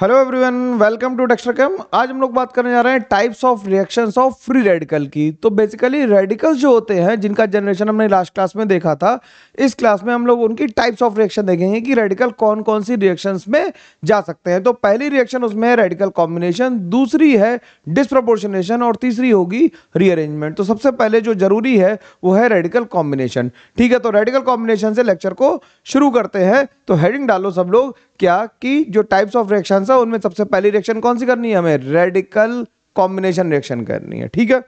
hello everyone welcome to डेक्स्ट्रकम आज हम लोग बात करने जा रहे हैं types of reactions of free radical की तो बेसिकली रेडिकल्स जो होते हैं जिनका जनरेशन हमने लास्ट क्लास में देखा था इस क्लास में हम लोग उनकी टाइप्स ऑफ रिएक्शन देखेंगे कि रेडिकल कौन कौन सी रिएक्शंस में जा सकते हैं तो पहली रिएक्शन उसमें है रेडिकल कॉम्बिनेशन दूसरी है डिस्प्रपोर्शनेशन और तीसरी होगी रीअरेंजमेंट तो सबसे पहले जो जरूरी है वो है रेडिकल कॉम्बिनेशन ठीक है तो रेडिकल कॉम्बिनेशन से लेक्चर को शुरू करते हैं तो हेडिंग डालो सब लोग क्या कि जो टाइप्स ऑफ रिएक्शन सा उनमें सबसे पहली रिएक्शन कौन सी करनी है हमें रेडिकल कॉम्बिनेशन रिएक्शन करनी है ठीक है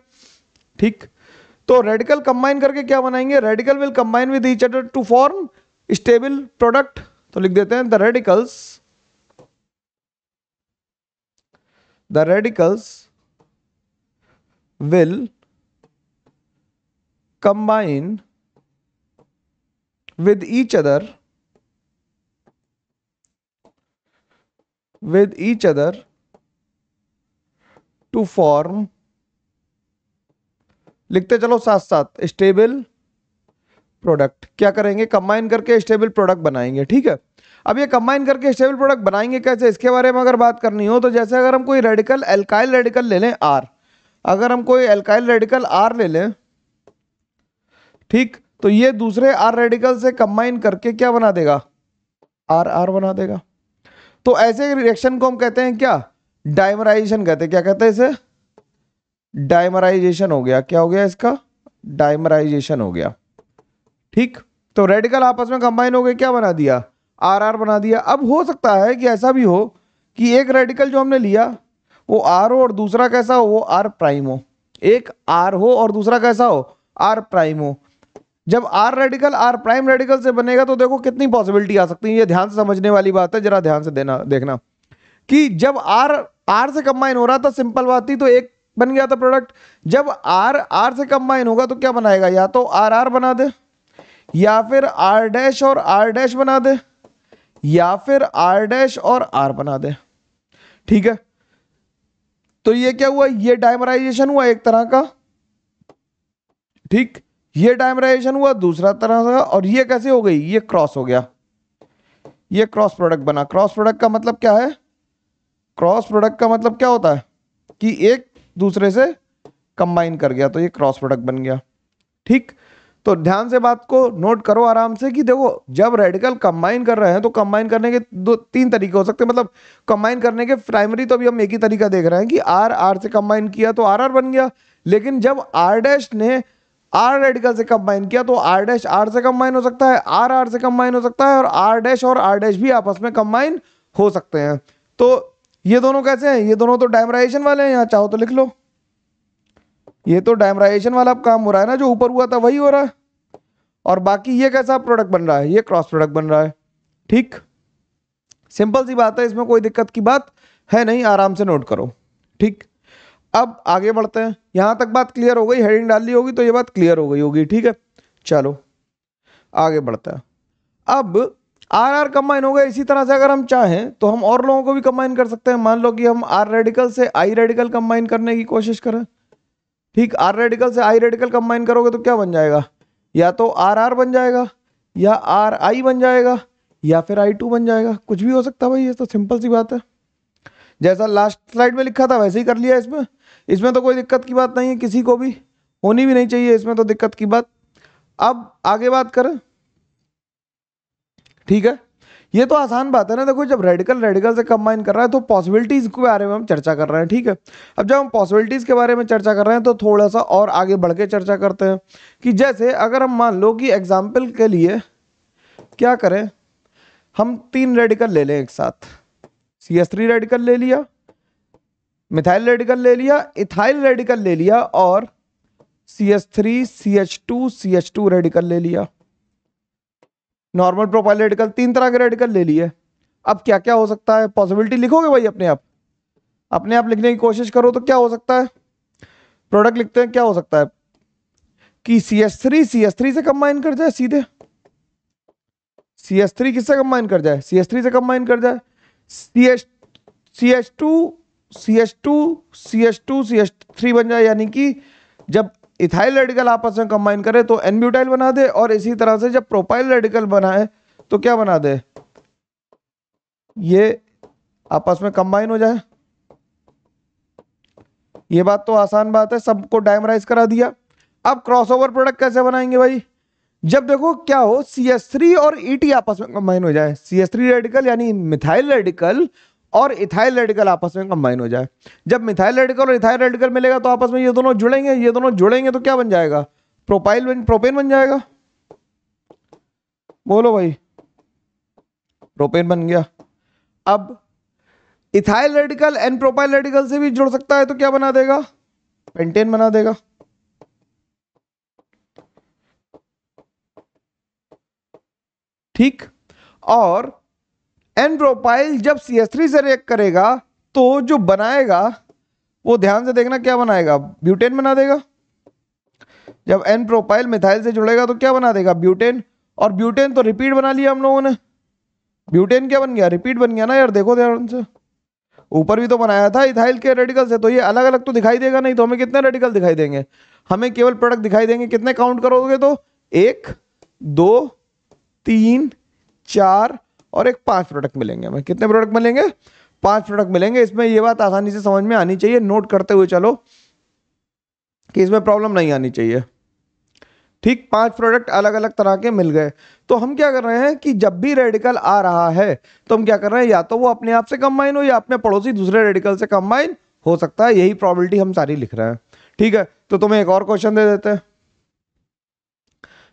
ठीक तो रेडिकल कंबाइन करके क्या बनाएंगे radical will combine with each other to form stable product तो लिख देते हैं the radicals the radicals will combine with each other with each other to form लिखते चलो साथ साथ स्टेबल प्रोडक्ट क्या करेंगे कंबाइन करके स्टेबल प्रोडक्ट बनाएंगे ठीक है अब ये कंबाइन करके स्टेबल प्रोडक्ट बनाएंगे कैसे इसके बारे में अगर बात करनी हो तो जैसे अगर हम कोई रेडिकल एल्काइल रेडिकल ले लें आर अगर हम कोई एल्काइल रेडिकल आर ले लें ठीक तो ये दूसरे आर रेडिकल से कंबाइन करके क्या बना देगा आर आर बना देगा तो ऐसे रिएक्शन को हम कहते हैं क्या डाइमराइजेशन कहते हैं क्या कहते हैं इसे डाइमराइजेशन हो गया क्या हो गया इसका डाइमराइजेशन हो गया ठीक तो रेडिकल आपस में कंबाइन हो गए क्या बना दिया आर आर बना दिया अब हो सकता है कि ऐसा भी हो कि एक रेडिकल जो हमने लिया वो आर हो और दूसरा कैसा हो वो आर प्राइम हो एक आर हो और दूसरा कैसा हो आर प्राइम हो जब R radical R prime radical से बनेगा तो देखो कितनी पॉसिबिलिटी आ सकती है ये ध्यान से समझने वाली बात है जरा ध्यान से देना देखना कि जब आर आर से कंबाइन हो रहा था सिंपल बात थी तो एक बन गया था प्रोडक्ट जब आर आर से कंबाइन होगा तो क्या बनाएगा या तो आर आर बना दे या फिर आर डैश और आर डैश बना दे या फिर आर डैश और आर बना दे ठीक है तो ये क्या हुआ ये डायमराइजेशन हुआ एक तरह का ठीक ये डायमराइजेशन हुआ दूसरा तरह का और ये कैसे हो गई ये क्रॉस हो गया ये क्रॉस प्रोडक्ट बना क्रॉस प्रोडक्ट का मतलब क्या है क्रॉस प्रोडक्ट का मतलब क्या होता है कि एक दूसरे से कंबाइन कर गया तो ये क्रॉस प्रोडक्ट बन गया ठीक तो ध्यान से बात को नोट करो आराम से कि देखो जब रेडिकल कंबाइन कर रहे हैं तो कंबाइन करने के दो तीन तरीके हो सकते हैं मतलब कंबाइन करने के प्राइमरी तो अभी हम एक ही तरीका देख रहे हैं कि आर आर से कंबाइन किया तो आर आर बन गया लेकिन जब आर डैश ने आर रेडिकल से कंबाइन किया तो आर डैश आर से कंबाइन हो सकता है आर आर से कंबाइन हो सकता है और आर डैश और आर डैश भी आपस में कंबाइन हो सकते हैं तो ये दोनों कैसे हैं ये दोनों तो डायमराइजेशन वाले हैं यहाँ चाहो तो लिख लो ये तो डायमराइजेशन वाला काम हो रहा है ना जो ऊपर हुआ था वही हो रहा है और बाकी ये कैसा प्रोडक्ट बन रहा है ये क्रॉस प्रोडक्ट बन रहा है ठीक सिंपल सी बात है इसमें कोई दिक्कत की बात है नहीं आराम से नोट करो ठीक अब आगे बढ़ते हैं यहां तक बात क्लियर हो गई हेडिंग डाल ली होगी तो ये बात क्लियर हो गई होगी ठीक है चलो आगे बढ़ता है अब आर आर कंबाइन हो गया इसी तरह से अगर हम चाहें तो हम और लोगों को भी कंबाइन कर सकते हैं मान लो कि हम आर रेडिकल से आई रेडिकल कंबाइन करने की कोशिश करें ठीक आर रेडिकल से आई रेडिकल कंबाइन करोगे तो क्या बन जाएगा या तो आर आर बन जाएगा या आर आई बन जाएगा या फिर आई टू बन जाएगा कुछ भी हो सकता है भाई ये तो सिंपल सी बात है जैसा लास्ट स्लाइड में लिखा था वैसे ही कर लिया इसमें इसमें तो कोई दिक्कत की बात नहीं है किसी को भी होनी भी नहीं चाहिए इसमें तो दिक्कत की बात अब आगे बात करें ठीक है ये तो आसान बात है ना देखो जब रेडिकल रेडिकल से कंबाइन कर रहा है तो पॉसिबिलिटीज के बारे में हम चर्चा कर रहे हैं ठीक है अब जब हम पॉसिबिलिटीज के बारे में चर्चा कर रहे हैं तो थोड़ा सा और आगे बढ़ के चर्चा करते हैं कि जैसे अगर हम मान लो कि एग्जाम्पल के लिए क्या करें हम तीन रेडिकल ले लें एक साथ सी एस थ्री रेडिकल ले लिया मिथाइल रेडिकल ले लिया इथाइल रेडिकल ले लिया और C H three C H two C H two radical ले लिया नॉर्मल प्रोपाइल रेडिकल तीन तरह के रेडिकल ले लिए अब क्या क्या हो सकता है पॉसिबिलिटी लिखोगे भाई अपने आप अपने आप लिखने की कोशिश करो तो क्या हो सकता है प्रोडक्ट लिखते हैं क्या हो सकता है कि C S three C S three से कंबाइन कर जाए सीधे सी एस थ्री किससे कंबाइन कर जाए सी एस थ्री से कंबाइन कर जाए C H C H two C H two C H two C H three बन जाए यानी कि जब इथाइल रेडिकल आपस में कंबाइन करे तो एनब्यूटाइल बना दे और इसी तरह से जब प्रोपाइल रेडिकल बनाए तो क्या बना दे ये आपस में कंबाइन हो जाए ये बात तो आसान बात है सबको डायमराइज करा दिया अब क्रॉसओवर प्रोडक्ट कैसे बनाएंगे भाई जब देखो क्या हो सी एस थ्री और ई e टी आपस में कंबाइन हो जाए सी एस थ्री रेडिकल यानी मिथाइल रेडिकल और इथाइल रेडिकल आपस में कंबाइन हो जाए जब मिथाइल रेडिकल और इथाइल रेडिकल मिलेगा तो आपस में ये दोनों जुड़ेंगे ये दोनों जुड़ेंगे तो क्या बन जाएगा प्रोपाइल बन प्रोपेन बन जाएगा बोलो भाई प्रोपेन बन गया अब ethyl radical and propyl radical से भी जुड़ सकता है तो क्या बना देगा पेंटेन बना देगा ठीक और एन प्रोपाइल जब सी एस थ्री से रिएक्ट करेगा तो जो बनाएगा वो ध्यान से देखना क्या बनाएगा ब्यूटेन बना देगा जब एन प्रोपाइल मिथाइल से जुड़ेगा तो क्या बना देगा ब्यूटेन और ब्यूटेन तो रिपीट बना लिया हम लोगों ने ब्यूटेन क्या बन गया रिपीट बन गया ना यार देखो ध्यान से ऊपर भी तो बनाया था इथाइल के रेडिकल से तो ये अलग अलग तो दिखाई देगा नहीं तो हमें कितने रेडिकल दिखाई देंगे हमें केवल प्रोडक्ट दिखाई देंगे कितने काउंट करोगे तो एक दो तीन चार और एक पांच प्रोडक्ट मिलेंगे हमें कितने प्रोडक्ट मिलेंगे पांच प्रोडक्ट मिलेंगे इसमें यह बात आसानी से समझ में आनी चाहिए नोट करते हुए चलो कि इसमें प्रॉब्लम नहीं आनी चाहिए ठीक पांच प्रोडक्ट अलग अलग तरह के मिल गए तो हम क्या कर रहे हैं कि जब भी रेडिकल आ रहा है तो हम क्या कर रहे हैं या तो वो अपने आप से कंबाइन हो या अपने पड़ोसी दूसरे रेडिकल से कंबाइन हो सकता है यही प्रॉबिलिटी हम सारी लिख रहे हैं ठीक है तो तुम्हें एक और क्वेश्चन दे देते हैं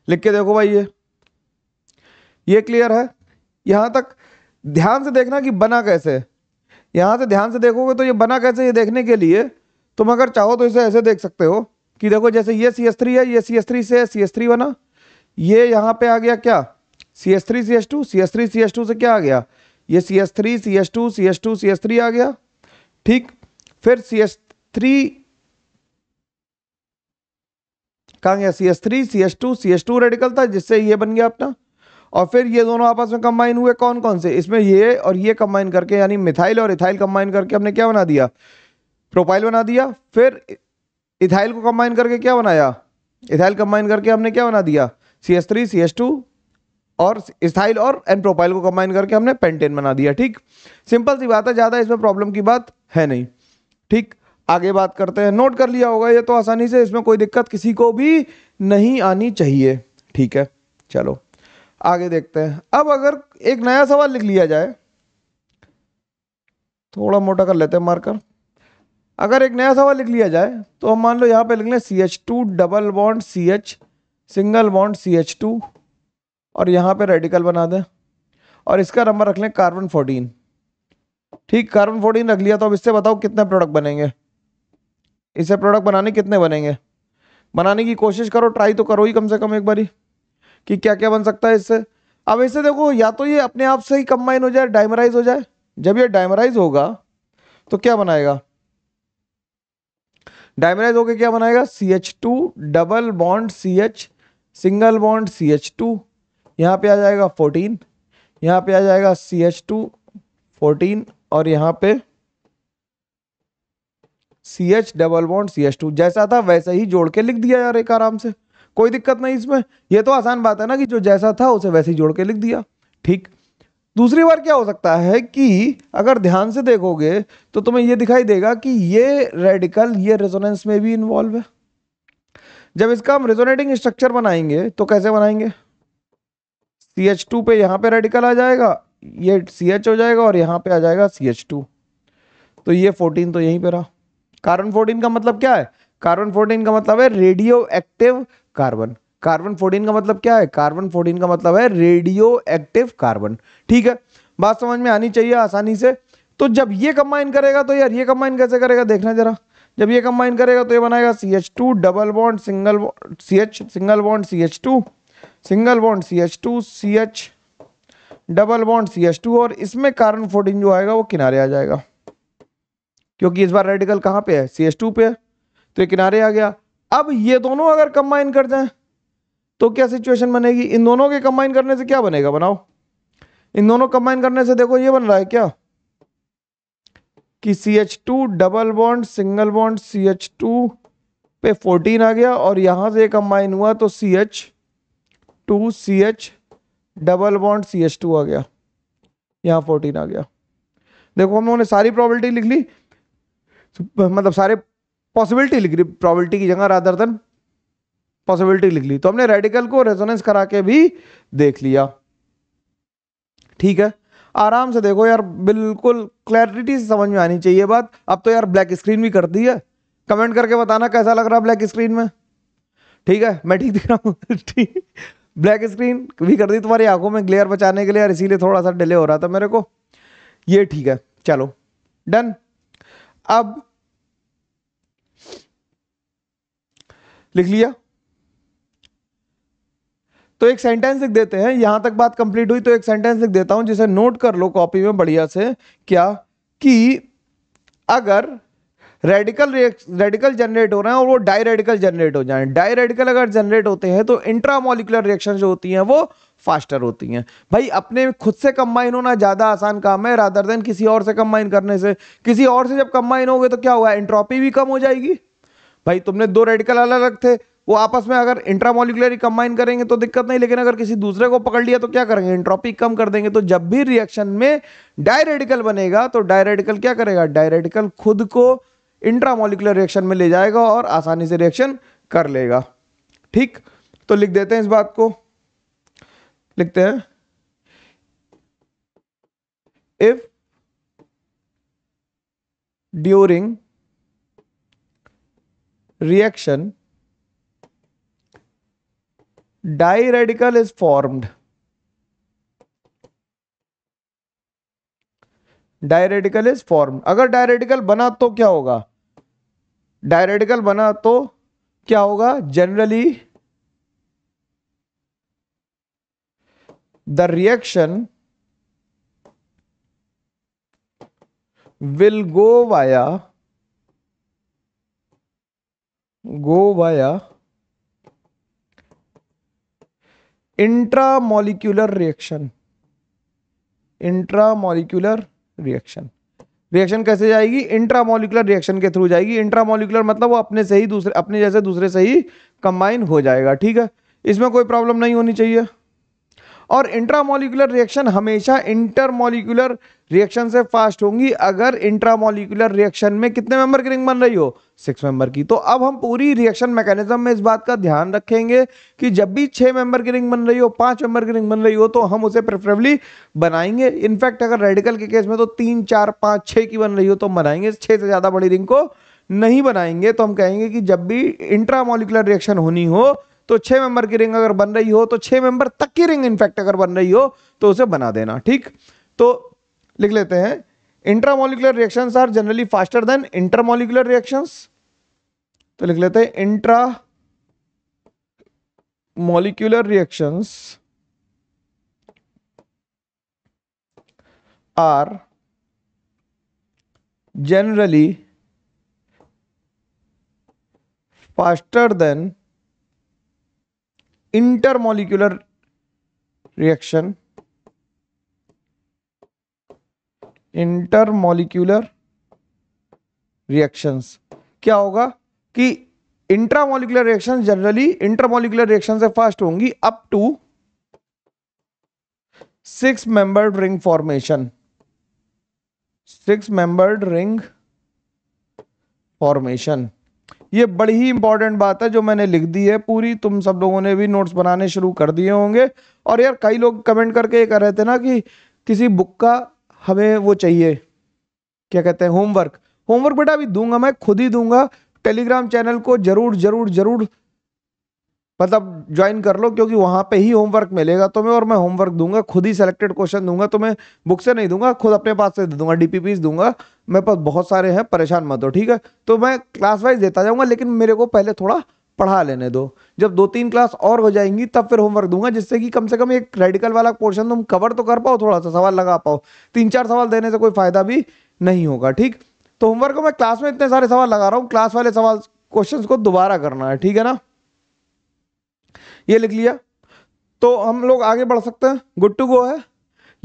लिख के देखो भाई ये ये क्लियर है यहाँ तक ध्यान से देखना कि बना कैसे यहाँ से ध्यान से देखोगे तो ये बना कैसे ये देखने के लिए तुम अगर चाहो तो इसे ऐसे देख सकते हो कि देखो जैसे ये सी एस थ्री है ये सी एस थ्री से सी एस थ्री बना ये यहाँ पे आ गया क्या C S three C S two C S three C S two से क्या आ गया ये C S three C S two C S two C S three आ गया ठीक फिर सी एस थ्री कहाँ गया C S three C S two C S two radical था जिससे ये बन गया अपना और फिर ये दोनों आपस में कंबाइन हुए कौन कौन से इसमें ये और ये कंबाइन करके यानी मिथाइल और इथाइल कंबाइन करके हमने क्या बना दिया प्रोपाइल बना दिया फिर इथाइल को कंबाइन करके क्या बनाया इथाइल कंबाइन करके हमने क्या बना दिया C S three C S two और इथाइल और एन प्रोपाइल को कंबाइन करके हमने पेंटेन बना दिया ठीक सिंपल सी बात है ज़्यादा इसमें प्रॉब्लम की बात है नहीं ठीक आगे बात करते हैं नोट कर लिया होगा ये तो आसानी से इसमें कोई दिक्कत किसी को भी नहीं आनी चाहिए ठीक है चलो आगे देखते हैं अब अगर एक नया सवाल लिख लिया जाए थोड़ा मोटा कर लेते हैं मार्कर अगर एक नया सवाल लिख लिया जाए तो हम मान लो यहाँ पे लिख लें C H two double bond C H single bond C H two और यहाँ पे रेडिकल बना दें और इसका नंबर रख लें कार्बन फोर्टीन ठीक कार्बन फोर्टीन रख लिया तो अब इससे बताओ कितने प्रोडक्ट बनेंगे इसे प्रोडक्ट बनाने कितने बनेंगे बनाने की कोशिश करो ट्राई तो करो ही कम से कम एक बारी कि क्या क्या बन सकता है इससे अब ऐसे देखो या तो ये अपने आप से ही कंबाइन हो जाए डाइमराइज हो जाए जब ये डाइमराइज होगा तो क्या बनाएगा डाइमराइज होकर क्या बनाएगा C H two double bond C H single bond C H two यहाँ पे आ जाएगा फोर्टीन यहाँ पे आ जाएगा सी एच टू फोर्टीन और यहाँ पे C H double bond C H two जैसा था वैसा ही जोड़ के लिख दिया यार एक आराम से कोई दिक्कत नहीं इसमें यह तो आसान बात है ना कि जो जैसा था उसे वैसे ही जोड़ के लिख दिया ठीक दूसरी बार क्या हो सकता है कि अगर ध्यान से देखोगे तो तुम्हें यह दिखाई देगा कि ये रेडिकल ये रेजोनेंस में भी इन्वॉल्व है जब इसका हम रेजोनेटिंग स्ट्रक्चर बनाएंगे तो कैसे बनाएंगे सी एच टू पे यहाँ पे रेडिकल आ जाएगा ये सी एच हो जाएगा और यहां पे आ जाएगा सी एच टू तो ये फोर्टीन तो यहीं पे रहा कार्बन फोर्टीन का मतलब क्या है कार्बन फोर्टीन का मतलब है radioactive carbon carbon fourteen का मतलब क्या है कार्बन फोर्टीन का मतलब है रेडियो एक्टिव कार्बन ठीक है बात समझ में आनी चाहिए आसानी से तो जब ये कंबाइन करेगा तो यार ये कंबाइन कैसे करेगा देखना जरा जब ये कंबाइन करेगा तो ये बनाएगा C H two double bond single C H single bond C H two single bond C H two C H double bond C H two और इसमें कार्बन फोर्टीन जो आएगा वो किनारे आ जाएगा क्योंकि इस बार रेडिकल कहाँ पे है सी एच टू पे है तो ये किनारे आ गया अब ये दोनों अगर कंबाइन कर जाएं तो क्या सिचुएशन बनेगी इन दोनों के कंबाइन करने से क्या बनेगा बनाओ इन दोनों कंबाइन करने से देखो ये बन रहा है क्या कि C H two double bond single bond C H two पे फोर्टीन आ गया और यहां से कंबाइन हुआ तो C H two C H double bond C H two आ गया यहां फोर्टीन आ गया देखो हम उन्होंने सारी प्रॉबलिटी लिख ली मतलब सारे पॉसिबिलिटी लिख ली प्रॉबिलिटी की जगह राधर देन पॉसिबिलिटी लिख ली तो हमने रेडिकल को रेजोनेंस करा के भी देख लिया ठीक है आराम से देखो यार बिल्कुल क्लैरिटी से समझ में आनी चाहिए बात अब तो यार ब्लैक स्क्रीन भी कर दी है कमेंट करके बताना कैसा लग रहा है ब्लैक स्क्रीन में ठीक है मैं ठीक दिख रहा हूँ ठीक ब्लैक स्क्रीन भी कर दी तुम्हारी आंखों में ग्लेयर बचाने के लिए यार इसीलिए थोड़ा सा डिले हो रहा था मेरे को ये ठीक है चलो डन अब लिख लिया तो एक सेंटेंस लिख देते हैं यहां तक बात कंप्लीट हुई तो एक सेंटेंस लिख देता हूं जिसे नोट कर लो कॉपी में बढ़िया से क्या कि अगर रेडिकल रेडिकल जनरेट हो रहे हैं और वो डाई रेडिकल जनरेट हो जाए डाई रेडिकल अगर जनरेट होते हैं तो इंट्रामोलिकुलर रिएक्शन जो होती हैं वो फास्टर होती हैं भाई अपने खुद से कंबाइन होना ज़्यादा आसान काम है राधर देन किसी और से कंबाइन करने से किसी और से जब कंबाइन हो तो क्या हुआ एंट्रोपी भी कम हो जाएगी भाई तुमने दो रेडिकल अलग अलग थे वो आपस में अगर ही कंबाइन करेंगे तो दिक्कत नहीं लेकिन अगर किसी दूसरे को पकड़ लिया तो क्या करेंगे इंट्रॉपी कम कर देंगे तो जब भी रिएक्शन में डायरेडिकल बनेगा तो डायरेडिकल क्या करेगा डायरेडिकल खुद को इंट्रामोलिकुलर रिएक्शन में ले जाएगा और आसानी से रिएक्शन कर लेगा ठीक तो लिख देते हैं इस बात को लिखते हैं if during reaction di is formed formed diradical is form अगर डायरेडिकल बना तो क्या होगा डायरेडिकल बना तो क्या होगा generally the reaction will go via go via intramolecular reaction intramolecular reaction reaction कैसे जाएगी इंट्रामोलिकुलर रिएक्शन के थ्रू जाएगी इंट्रामोलिकुलर मतलब वो अपने से ही दूसरे अपने जैसे दूसरे से ही कंबाइन हो जाएगा ठीक है इसमें कोई प्रॉब्लम नहीं होनी चाहिए और इंट्रामोलिकुलर रिएक्शन हमेशा इंटरमोलिकुलर रिएक्शन से फास्ट होंगी अगर इंट्रामोलिकुलर रिएक्शन में कितने मेंबर की रिंग बन रही हो सिक्स मेंबर की तो अब हम पूरी रिएक्शन मैकेनिज्म में इस बात का ध्यान रखेंगे कि जब भी छह मेंबर की रिंग बन रही हो पांच मेंबर की रिंग बन रही हो तो हम उसे प्रेफरेबली बनाएंगे इनफैक्ट अगर रेडिकल के केस में तो तीन चार पांच छह की बन रही हो तो बनाएंगे छह से ज्यादा बड़ी रिंग को नहीं बनाएंगे तो हम कहेंगे कि जब भी इंट्रामोलिकुलर रिएक्शन होनी हो तो छह मेंबर की रिंग अगर बन रही हो तो छह मेंबर तक की रिंग इनफैक्ट अगर बन रही हो तो उसे बना देना ठीक तो लिख लेते हैं intramolecular reactions are generally faster than intermolecular reactions तो लिख लेते हैं intramolecular reactions are generally faster than intermolecular reaction intermolecular reactions क्या होगा कि intramolecular reactions generally intermolecular reaction से फास्ट होंगी up to six membered ring formation six membered ring formation ये बड़ी ही इंपॉर्टेंट बात है जो मैंने लिख दी है पूरी तुम सब लोगों ने भी नोट्स बनाने शुरू कर दिए होंगे और यार कई लोग कमेंट करके ये कर रहे थे ना कि किसी बुक का हमें वो चाहिए क्या कहते हैं होमवर्क होमवर्क बेटा अभी दूंगा मैं खुद ही दूंगा टेलीग्राम चैनल को जरूर जरूर जरूर मतलब ज्वाइन कर लो क्योंकि वहाँ पे ही होमवर्क मिलेगा तुम्हें और मैं होमवर्क दूंगा खुद ही सिलेक्टेड क्वेश्चन दूंगा तुम्हें बुक से नहीं दूंगा खुद अपने पास से दे दूंगा डीपीपी दूंगा मेरे पास बहुत सारे हैं परेशान मत हो ठीक है तो मैं क्लास वाइज देता जाऊँगा लेकिन मेरे को पहले थोड़ा पढ़ा लेने दो जब दो तीन क्लास और हो जाएंगी तब फिर होमवर्क दूंगा जिससे कि कम से कम एक रेडिकल वाला पोर्शन तुम कवर तो कर पाओ थोड़ा सा सवाल लगा पाओ तीन चार सवाल देने से कोई फायदा भी नहीं होगा ठीक तो होमवर्क को मैं क्लास में इतने सारे सवाल लगा रहा हूँ क्लास वाले सवाल क्वेश्चंस को दोबारा करना है ठीक है ना ये लिख लिया तो हम लोग आगे बढ़ सकते हैं गुड टू गो है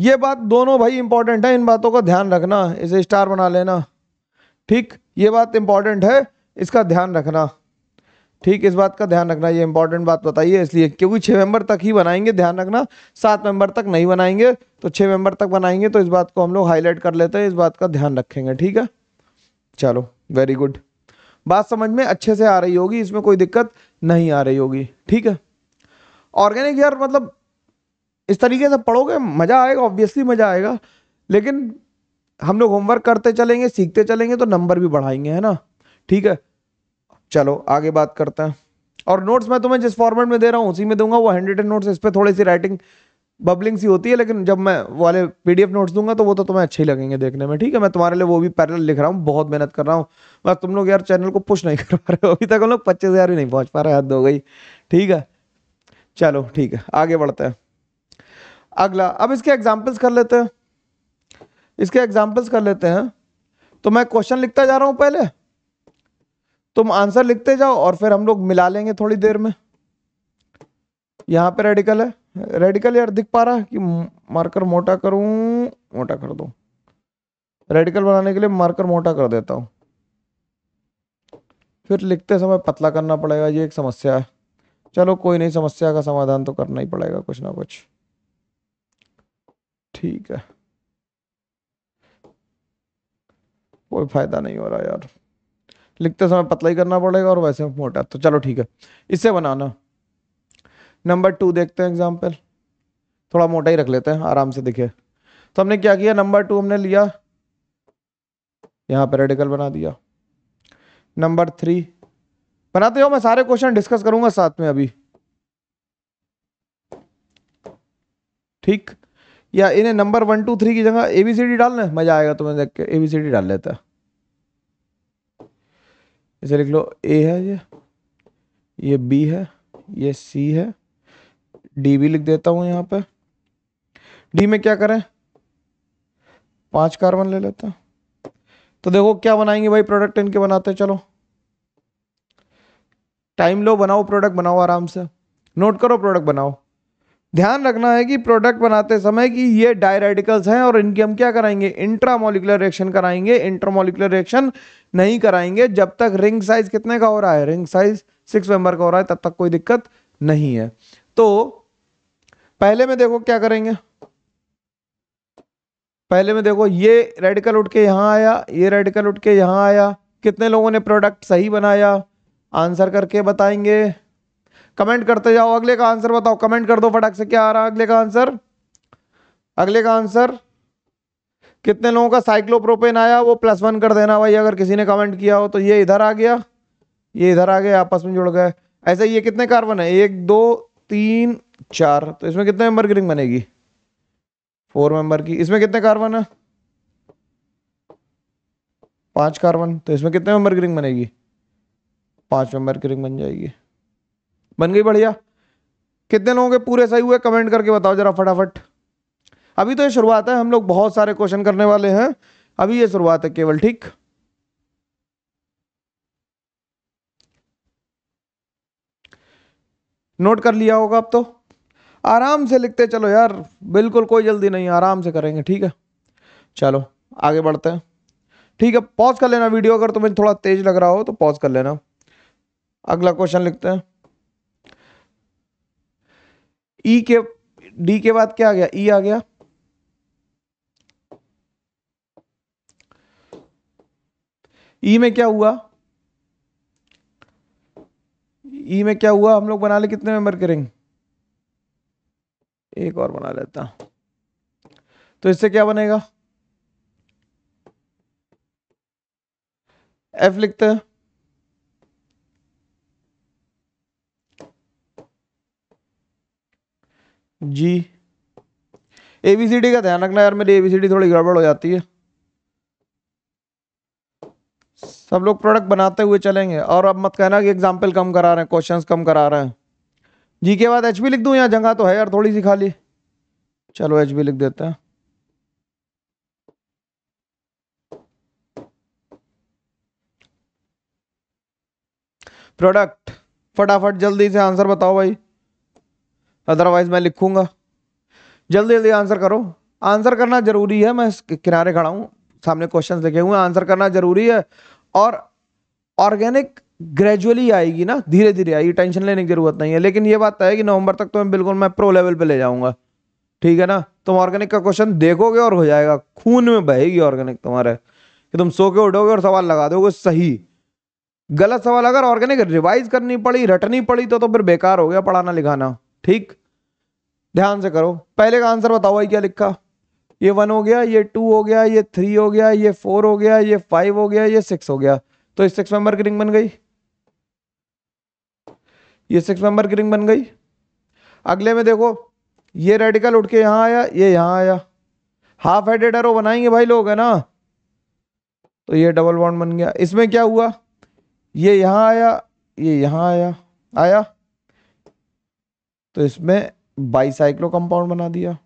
ये बात दोनों भाई इंपॉर्टेंट है इन बातों का ध्यान रखना इसे स्टार बना लेना ठीक ये बात इंपॉर्टेंट है इसका ध्यान रखना ठीक इस बात का ध्यान रखना ये इंपॉर्टेंट बात बताइए इसलिए क्योंकि छः मेंबर तक ही बनाएंगे ध्यान रखना सात मेंबर तक नहीं बनाएंगे तो छः मेंबर तक बनाएंगे तो इस बात को हम लोग हाईलाइट कर लेते हैं इस बात का ध्यान रखेंगे ठीक है चलो वेरी गुड बात समझ में अच्छे से आ रही होगी इसमें कोई दिक्कत नहीं आ रही होगी ठीक है ऑर्गेनिक यार मतलब इस तरीके से पढ़ोगे मज़ा आएगा ऑब्वियसली मज़ा आएगा लेकिन हम लोग होमवर्क करते चलेंगे सीखते चलेंगे तो नंबर भी बढ़ाएंगे है ना ठीक है चलो आगे बात करते हैं और नोट्स मैं तुम्हें जिस फॉर्मेट में दे रहा हूँ उसी में दूंगा वो हैंड रिटन नोट्स इस पर थोड़ी सी राइटिंग बबलिंग सी होती है लेकिन जब मैं वाले पीडीएफ नोट्स दूंगा तो वो तो तुम्हें अच्छे ही लगेंगे देखने में ठीक है मैं तुम्हारे लिए वो भी पैरल लिख रहा हूँ बहुत मेहनत कर रहा हूँ बस तुम लोग यार चैनल को पुश नहीं कर पा रहे हो अभी तक हम लोग पच्चीस हज़ार भी नहीं पहुँच पा रहे हद हो गई ठीक है चलो ठीक है आगे बढ़ते हैं अगला अब इसके एग्जाम्पल्स कर लेते हैं इसके एग्जाम्पल्स कर लेते हैं तो मैं क्वेश्चन लिखता जा रहा हूं पहले तुम आंसर लिखते जाओ और फिर हम लोग मिला लेंगे थोड़ी देर में यहां पे रेडिकल है रेडिकल यार दिख पा रहा है कि मार्कर मोटा करूं मोटा कर दो रेडिकल बनाने के लिए मार्कर मोटा कर देता हूं फिर लिखते समय पतला करना पड़ेगा ये एक समस्या है चलो कोई नहीं समस्या का समाधान तो करना ही पड़ेगा कुछ ना कुछ ठीक है कोई फायदा नहीं हो रहा यार लिखते समय पतला ही करना पड़ेगा और वैसे मोटा तो चलो ठीक है इसे बनाना नंबर टू देखते हैं एग्जाम्पल थोड़ा मोटा ही रख लेते हैं आराम से दिखे तो हमने क्या किया नंबर टू हमने लिया यहां पर रेडिकल बना दिया नंबर थ्री बनाते हो मैं सारे क्वेश्चन डिस्कस करूंगा साथ में अभी ठीक या इन्हें नंबर वन टू थ्री की जगह एबीसीडी डालना है मजा आएगा तुम्हें देख के एबीसीडी डाल लेता इसे लिख लो ए है ये ये बी है ये सी है डी भी लिख देता हूँ यहाँ पे डी में क्या करें पांच कार्बन ले लेता तो देखो क्या बनाएंगे भाई प्रोडक्ट इनके बनाते चलो टाइम लो बनाओ प्रोडक्ट बनाओ आराम से नोट करो प्रोडक्ट बनाओ ध्यान रखना है कि प्रोडक्ट बनाते समय कि ये डायरेडिकल्स हैं और इनकी हम क्या कराएंगे इंट्रामोलिकुलर रिएक्शन कराएंगे इंट्रामोलिकुलर रिएक्शन नहीं कराएंगे जब तक रिंग साइज कितने का हो रहा है रिंग साइज सिक्स मेंबर का हो रहा है तब तक कोई दिक्कत नहीं है तो पहले में देखो क्या करेंगे पहले में देखो ये रेडिकल उठ के यहां आया ये रेडिकल उठ के यहां आया कितने लोगों ने प्रोडक्ट सही बनाया आंसर करके बताएंगे कमेंट करते जाओ अगले का आंसर बताओ कमेंट कर दो फटाक से क्या आ रहा है अगले का आंसर अगले का आंसर कितने लोगों का साइक्लोप्रोपेन आया वो प्लस वन कर देना भाई अगर किसी ने कमेंट किया हो तो ये इधर आ गया ये इधर आ गया आपस में जुड़ गए ऐसे ये कितने कार्बन है एक दो तीन चार तो इसमें कितने मेंबर की रिंग बनेगी फोर मेंबर की इसमें कितने कार्बन है पांच कार्बन तो इसमें कितने मेंबर की रिंग बनेगी पाँच नंबर की रिंग बन जाएगी बन गई बढ़िया कितने लोगों के पूरे सही हुए कमेंट करके बताओ जरा फटाफट अभी तो ये शुरुआत है हम लोग बहुत सारे क्वेश्चन करने वाले हैं अभी ये शुरुआत है केवल ठीक नोट कर लिया होगा अब तो आराम से लिखते चलो यार बिल्कुल कोई जल्दी नहीं आराम से करेंगे ठीक है चलो आगे बढ़ते हैं ठीक है पॉज कर लेना वीडियो अगर तुम्हें थोड़ा तेज लग रहा हो तो पॉज कर लेना अगला क्वेश्चन लिखते हैं ई e के डी के बाद क्या आ गया ई e आ गया ई e में क्या हुआ ई e में क्या हुआ हम लोग बना ले कितने मेंबर के रिंग एक और बना लेता तो इससे क्या बनेगा एफ लिखते हैं जी ए बी सी डी का ध्यान रखना यार मेरी ए बी सी डी थोड़ी गड़बड़ हो जाती है सब लोग प्रोडक्ट बनाते हुए चलेंगे और अब मत कहना कि एग्जाम्पल कम करा रहे हैं क्वेश्चन कम करा रहे हैं जी के बाद एच बी लिख दूँ यहाँ जगह तो है यार थोड़ी सी खाली चलो एच बी लिख देते हैं प्रोडक्ट फटाफट जल्दी से आंसर बताओ भाई अदरवाइज मैं लिखूंगा जल्दी जल्दी आंसर करो आंसर करना जरूरी है मैं किनारे खड़ा हूँ सामने क्वेश्चन लिखे हुए आंसर करना जरूरी है और ऑर्गेनिक ग्रेजुअली आएगी ना धीरे धीरे आएगी टेंशन लेने की जरूरत नहीं है लेकिन ये बात है कि नवंबर तक तो मैं बिल्कुल मैं प्रो लेवल पे ले जाऊंगा ठीक है ना तुम ऑर्गेनिक का क्वेश्चन देखोगे और हो जाएगा खून में बहेगी ऑर्गेनिक तुम्हारे कि तुम सो के उठोगे और सवाल लगा दोगे सही गलत सवाल अगर ऑर्गेनिक रिवाइज करनी पड़ी रटनी पड़ी तो तो फिर बेकार हो गया पढ़ाना लिखाना ठीक ध्यान से करो पहले का आंसर बताओ भाई क्या लिखा ये वन हो गया ये टू हो गया ये थ्री हो गया ये फोर हो गया ये फाइव हो गया ये सिक्स हो गया तो सिक्स मेंबर की रिंग बन गई ये सिक्स मेंबर की रिंग बन गई अगले में देखो ये रेडिकल उठ के यहां आया ये यहां आया हाफ हेडेड एरो बनाएंगे भाई लोग है ना तो ये डबल बॉन्ड बन गया इसमें क्या हुआ ये यहां आया ये यहां आया आया तो इसमें बाईसाइक्लो कंपाउंड बना दिया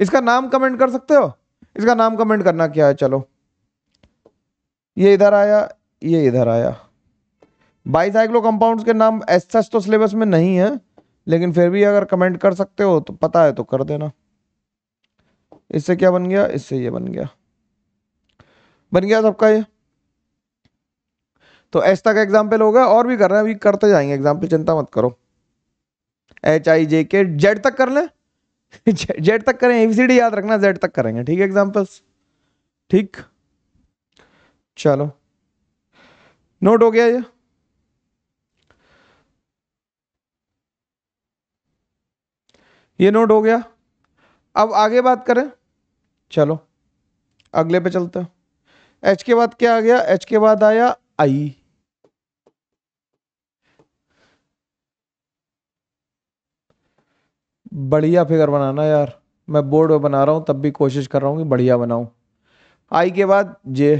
इसका नाम कमेंट कर सकते हो इसका नाम कमेंट करना क्या है चलो ये इधर आया ये इधर आया बाईसाइक्लो कंपाउंड्स के नाम एस तो सिलेबस में नहीं है लेकिन फिर भी अगर कमेंट कर सकते हो तो पता है तो कर देना इससे क्या बन गया इससे ये बन गया बन गया सबका ये तो एस तक एग्जाम्पल हो गया और भी कर रहे हैं अभी करते जाएंगे एग्जाम्पल चिंता मत करो एच आई जे के जेड तक कर लें जेड तक करें एबीसीडी याद रखना जेड तक करेंगे ठीक है एग्जाम्पल्स ठीक चलो नोट हो गया ये ये नोट हो गया अब आगे बात करें चलो अगले पे चलते हैं एच के बाद क्या आ गया एच के बाद आया आई बढ़िया फिगर बनाना यार मैं बोर्ड पर बना रहा हूँ तब भी कोशिश कर रहा हूँ कि बढ़िया बनाऊँ आई के बाद जे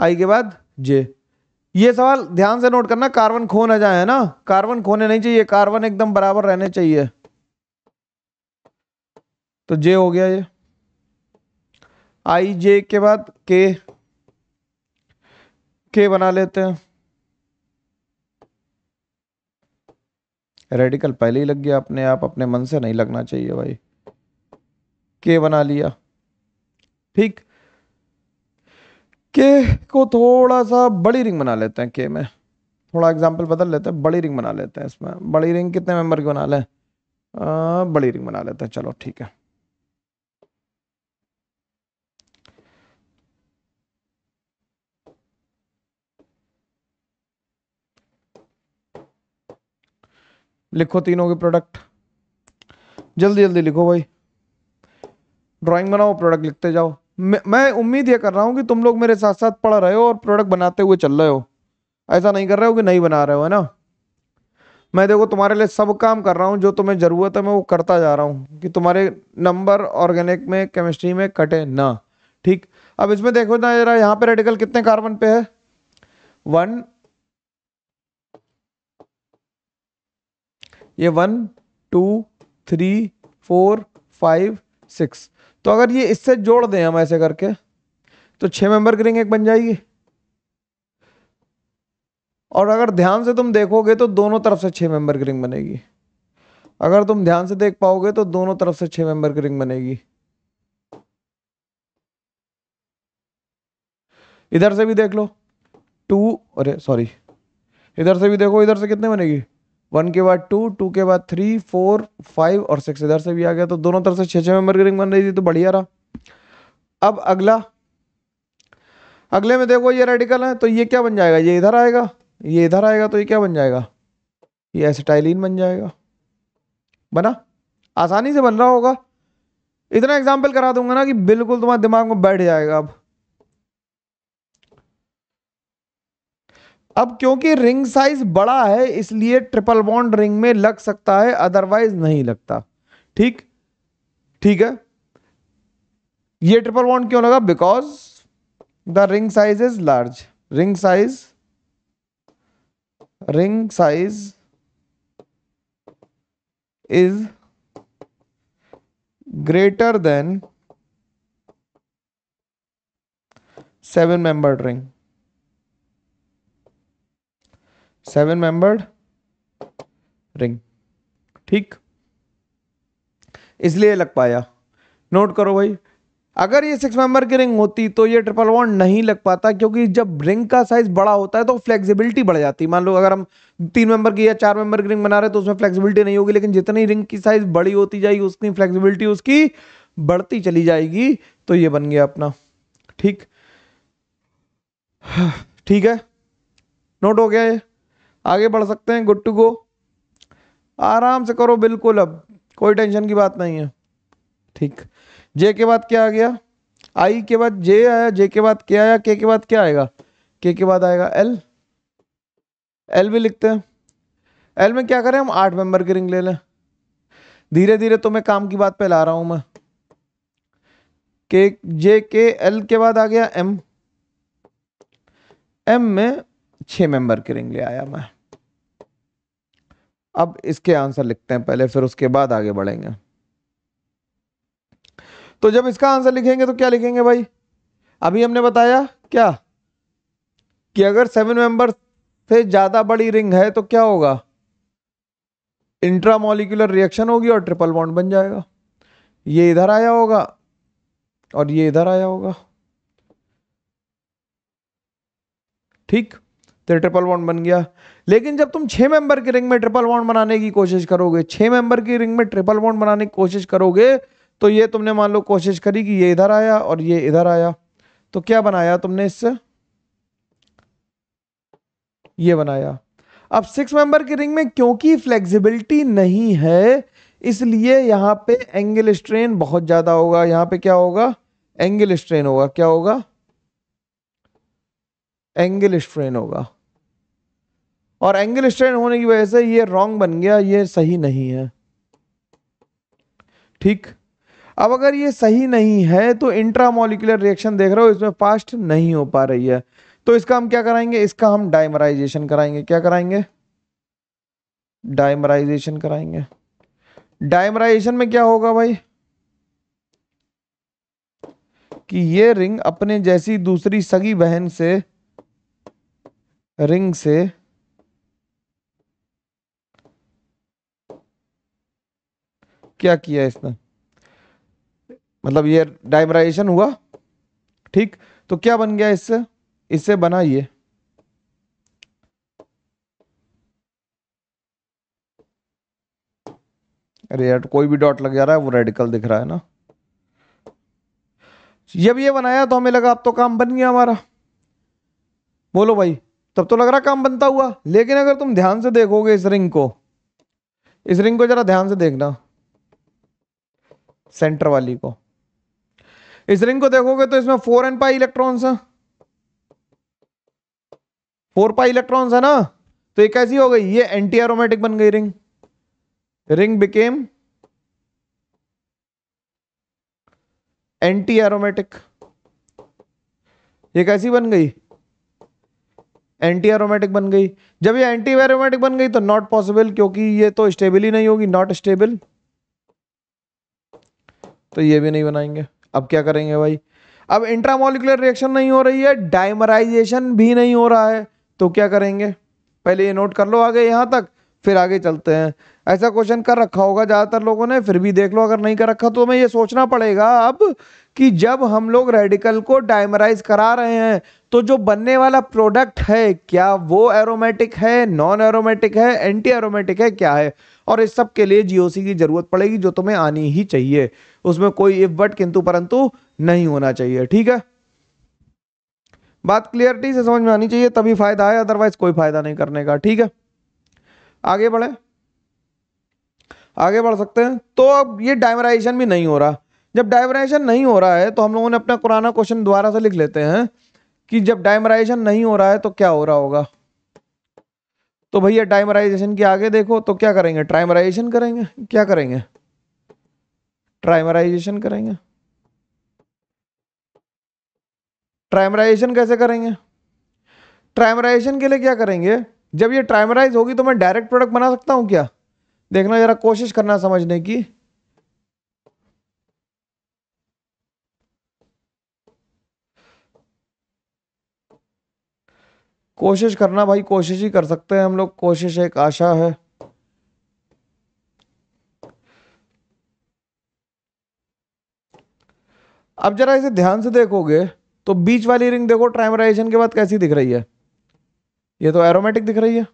आई के बाद जे ये सवाल ध्यान से नोट करना कार्बन खो ना जाए है ना कार्बन खोने नहीं चाहिए कार्बन एकदम बराबर रहने चाहिए तो जे हो गया ये आई जे के बाद के के बना लेते हैं रेडिकल पहले ही लग गया अपने आप अपने मन से नहीं लगना चाहिए भाई के बना लिया ठीक के को थोड़ा सा बड़ी रिंग बना लेते हैं के में थोड़ा एग्जाम्पल बदल लेते हैं बड़ी रिंग बना लेते हैं इसमें बड़ी रिंग कितने मेंबर की बना लें बड़ी रिंग बना लेते हैं चलो ठीक है लिखो तीनों के प्रोडक्ट जल्दी जल्दी लिखो भाई ड्राइंग बनाओ प्रोडक्ट लिखते जाओ मैं उम्मीद ये कर रहा हूँ कि तुम लोग मेरे साथ साथ पढ़ रहे हो और प्रोडक्ट बनाते हुए चल रहे हो ऐसा नहीं कर रहे हो कि नहीं बना रहे हो है ना मैं देखो तुम्हारे लिए सब काम कर रहा हूँ जो तुम्हें ज़रूरत है मैं वो करता जा रहा हूँ कि तुम्हारे नंबर ऑर्गेनिक में केमिस्ट्री में कटे ना ठीक अब इसमें देखो ना जरा यहाँ पे रेडिकल कितने कार्बन पे है वन ये one two three four five six तो अगर ये इससे जोड़ दें हम ऐसे करके तो छह मेंबर की रिंग एक बन जाएगी और अगर ध्यान से तुम देखोगे तो दोनों तरफ से छह मेंबर की रिंग बनेगी अगर तुम ध्यान से देख पाओगे तो दोनों तरफ से छह मेंबर की रिंग बनेगी इधर से भी देख लो टू अरे सॉरी इधर से भी देखो इधर से कितने बनेगी वन के बाद टू टू के बाद थ्री फोर फाइव और सिक्स इधर से भी आ गया तो दोनों तरफ से छह छः मेंबर की रिंग बन रही थी तो बढ़िया रहा अब अगला अगले में देखो ये रेडिकल है तो ये क्या बन जाएगा ये इधर आएगा ये इधर आएगा तो ये क्या बन जाएगा ये एसिटाइलिन बन जाएगा बना आसानी से बन रहा होगा इतना एग्जाम्पल करा दूंगा ना कि बिल्कुल तुम्हारे दिमाग में बैठ जाएगा अब अब क्योंकि रिंग साइज बड़ा है इसलिए ट्रिपल बॉन्ड रिंग में लग सकता है अदरवाइज नहीं लगता ठीक ठीक है ये ट्रिपल बॉन्ड क्यों लगा because the ring size is large ring size ring size is greater than seven member ring seven membered ring ठीक इसलिए लग पाया नोट करो भाई अगर ये सिक्स मेंबर की रिंग होती तो ये ट्रिपल वन नहीं लग पाता क्योंकि जब रिंग का साइज बड़ा होता है तो फ्लेक्सिबिलिटी बढ़ जाती है मान लो अगर हम तीन मेंबर की या चार मेंबर की रिंग बना रहे तो उसमें फ्लेक्सिबिलिटी नहीं होगी लेकिन जितनी रिंग की साइज बड़ी होती जाएगी उतनी फ्लेक्सिबिलिटी उसकी बढ़ती चली जाएगी तो ये बन गया अपना ठीक ठीक है नोट हो गया ये आगे बढ़ सकते हैं गुड टू गो आराम से करो बिल्कुल अब कोई टेंशन की बात नहीं है ठीक जे के बाद क्या आ गया आई के बाद जे आया जे के बाद क्या आया के के बाद क्या आएगा के के बाद आएगा एल एल भी लिखते हैं एल में क्या करें हम आठ मेंबर की रिंग ले लें धीरे धीरे तो मैं काम की बात पे ला रहा हूं मैं के जे के एल के बाद आ गया एम एम में छ मेंबर की रिंग ले आया मैं अब इसके आंसर लिखते हैं पहले फिर उसके बाद आगे बढ़ेंगे तो जब इसका आंसर लिखेंगे तो क्या लिखेंगे भाई अभी हमने बताया क्या कि अगर सेवन मेंबर से ज्यादा बड़ी रिंग है तो क्या होगा इंट्रामोलिकुलर रिएक्शन होगी और ट्रिपल बॉन्ड बन जाएगा ये इधर आया होगा और ये इधर आया होगा ठीक तो ट्रिपल बॉन्ड बन गया लेकिन जब तुम छह मेंबर की रिंग में ट्रिपल बॉन्ड बनाने की कोशिश करोगे छह मेंबर की रिंग में ट्रिपल बॉन्ड बनाने की कोशिश करोगे तो ये तुमने मान लो कोशिश करी कि ये इधर आया और ये इधर आया तो क्या बनाया तुमने इससे ये बनाया अब सिक्स मेंबर की रिंग में क्योंकि फ्लेक्सिबिलिटी नहीं है इसलिए यहां पे एंगल स्ट्रेन बहुत ज्यादा होगा यहां पे क्या होगा एंगल स्ट्रेन होगा क्या होगा एंगल स्ट्रेन होगा और एंगल स्टैंड होने की वजह से ये रॉन्ग बन गया ये सही नहीं है ठीक अब अगर ये सही नहीं है तो इंट्रामोलिकुलर रिएक्शन देख रहे हो इसमें फास्ट नहीं हो पा रही है तो इसका हम क्या कराएंगे इसका हम डाइमराइजेशन कराएंगे क्या कराएंगे डाइमराइजेशन कराएंगे डाइमराइजेशन में क्या होगा भाई कि ये रिंग अपने जैसी दूसरी सगी बहन से रिंग से क्या किया इसने मतलब ये डाइमराइजेशन हुआ ठीक तो क्या बन गया इससे इससे बना ये अरे यार कोई भी डॉट लग जा रहा है वो रेडिकल दिख रहा है ना जब ये बनाया तो हमें लगा अब तो काम बन गया हमारा बोलो भाई तब तो लग रहा काम बनता हुआ लेकिन अगर तुम ध्यान से देखोगे इस रिंग को इस रिंग को जरा ध्यान से देखना सेंटर वाली को इस रिंग को देखोगे तो इसमें फोर एन पाई इलेक्ट्रॉन्स हैं फोर पाई इलेक्ट्रॉन्स है ना तो ये कैसी हो गई ये एंटी एरोमेटिक बन गई ring ring became anti aromatic ये कैसी बन गई एंटी एरोमेटिक बन गई जब ये एंटी एरोमेटिक बन गई तो नॉट पॉसिबल क्योंकि ये तो स्टेबल ही नहीं होगी नॉट स्टेबल तो ये भी नहीं बनाएंगे अब क्या करेंगे भाई अब इंट्रामोलिकुलर रिएक्शन नहीं हो रही है डायमराइजेशन भी नहीं हो रहा है तो क्या करेंगे पहले ये नोट कर लो आगे यहाँ तक फिर आगे चलते हैं ऐसा क्वेश्चन कर रखा होगा ज़्यादातर लोगों ने फिर भी देख लो अगर नहीं कर रखा तो हमें ये सोचना पड़ेगा अब कि जब हम लोग रेडिकल को डायमराइज करा रहे हैं तो जो बनने वाला प्रोडक्ट है क्या वो एरोमेटिक है नॉन एरोमेटिक है एंटी एरोमेटिक है क्या है और इस सब के लिए जीओसी की जरूरत पड़ेगी जो तुम्हें आनी ही चाहिए उसमें कोई इफ बट किंतु परंतु नहीं होना चाहिए ठीक है बात क्लियरिटी से समझ में आनी चाहिए तभी फायदा है अदरवाइज कोई फायदा नहीं करने का ठीक है आगे बढ़े आगे बढ़ सकते हैं तो अब ये डाइमराइजेशन भी नहीं हो रहा जब डाइमराइजेशन नहीं हो रहा है तो हम लोगों ने अपना पुराना क्वेश्चन दोबारा से लिख लेते हैं कि जब डाइमराइजेशन नहीं हो रहा है तो क्या हो रहा होगा तो भैया टाइमराइजेशन के आगे देखो तो क्या करेंगे ट्राइमराइजेशन करेंगे क्या करेंगे ट्राइमराइजेशन करेंगे ट्राइमराइजेशन कैसे करेंगे ट्राइमराइजेशन के लिए क्या करेंगे जब ये ट्राइमराइज होगी तो मैं डायरेक्ट प्रोडक्ट बना सकता हूं क्या देखना जरा कोशिश करना समझने की कोशिश करना भाई कोशिश ही कर सकते हैं हम लोग कोशिश एक आशा है अब जरा इसे ध्यान से देखोगे तो बीच वाली रिंग देखो ट्राइमराइजेशन के बाद कैसी दिख रही है ये तो एरोमेटिक दिख रही है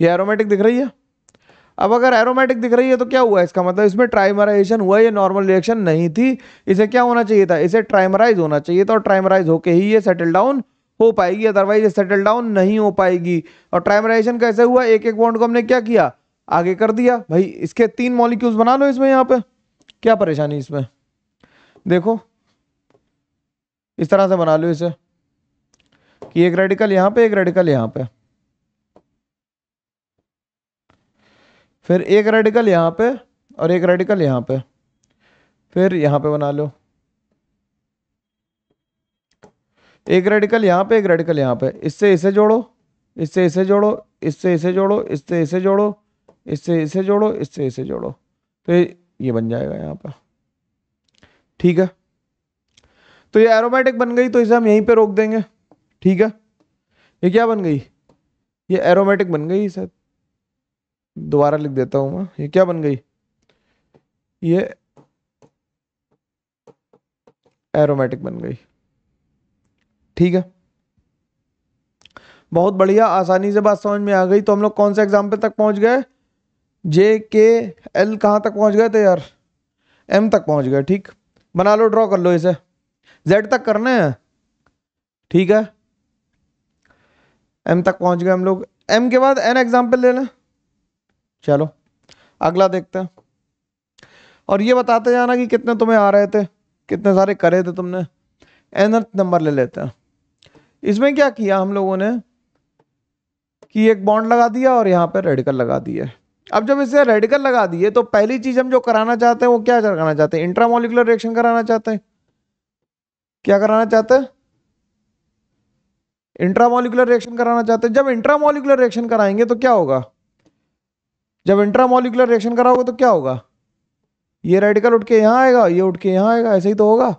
ये एरोमेटिक दिख रही है अब अगर एरोमेटिक दिख रही है तो क्या हुआ इसका मतलब इसमें ट्राइमराइजेशन हुआ ये नॉर्मल रिएक्शन नहीं थी इसे क्या होना चाहिए था इसे ट्राइमराइज होना चाहिए था और ट्राइमराइज होके ही ये सेटल डाउन हो पाएगी अदरवाइज ये सेटल डाउन नहीं हो पाएगी और ट्राइमराइजेशन कैसे हुआ एक एक बॉन्ड को हमने क्या किया आगे कर दिया भाई इसके तीन मॉलिक्यूल्स बना लो इसमें यहाँ पे क्या परेशानी इसमें देखो इस तरह से बना लो इसे कि एक रेडिकल यहाँ पे एक रेडिकल यहाँ पे फिर एक रेडिकल यहाँ पे और एक रेडिकल यहाँ पे फिर यहाँ पे बना लो एक रेडिकल यहाँ पे एक रेडिकल यहाँ पे इससे इसे जोड़ो इससे इसे जोड़ो इससे इसे जोड़ो इससे इसे जोड़ो इससे इसे जोड़ो इससे इसे जोड़ो तो ये बन जाएगा यहाँ पर ठीक है तो ये एरोमेटिक बन गई तो इसे हम यहीं पे रोक देंगे ठीक है ये क्या बन गई ये एरोमेटिक बन गई सर दोबारा लिख देता हूं मैं ये क्या बन गई ये एरोमेटिक बन गई ठीक है बहुत बढ़िया आसानी से बात समझ में आ गई तो हम लोग कौन से एग्जाम्पल तक पहुंच गए जे के एल कहां तक पहुंच गए थे यार एम तक पहुंच गए ठीक बना लो ड्रॉ कर लो इसे जेड तक करने हैं ठीक है एम तक पहुंच गए हम लोग एम के बाद एन एग्जाम्पल ले लें चलो अगला देखते हैं और ये बताते जाना कि कितने तुम्हें आ रहे थे कितने सारे करे थे तुमने एनर्थ नंबर ले लेते हैं इसमें क्या किया हम लोगों ने कि एक बॉन्ड लगा दिया और यहाँ पर रेडिकल लगा दिया अब जब इसे रेडिकल लगा दिए तो पहली चीज हम जो कराना चाहते हैं वो क्या कराना चाहते हैं इंट्रामोलिकुलर रिएक्शन कराना चाहते हैं क्या कराना चाहते हैं इंट्रामोलिकुलर रिएक्शन कराना चाहते हैं जब इंट्रामोलिकुलर रिएक्शन कराएंगे तो क्या होगा जब इंट्रामोलिकुलर रिएक्शन कराओगे तो क्या होगा ये रेडिकल उठ के यहाँ आएगा ये उठ के यहाँ आएगा ऐसे ही तो होगा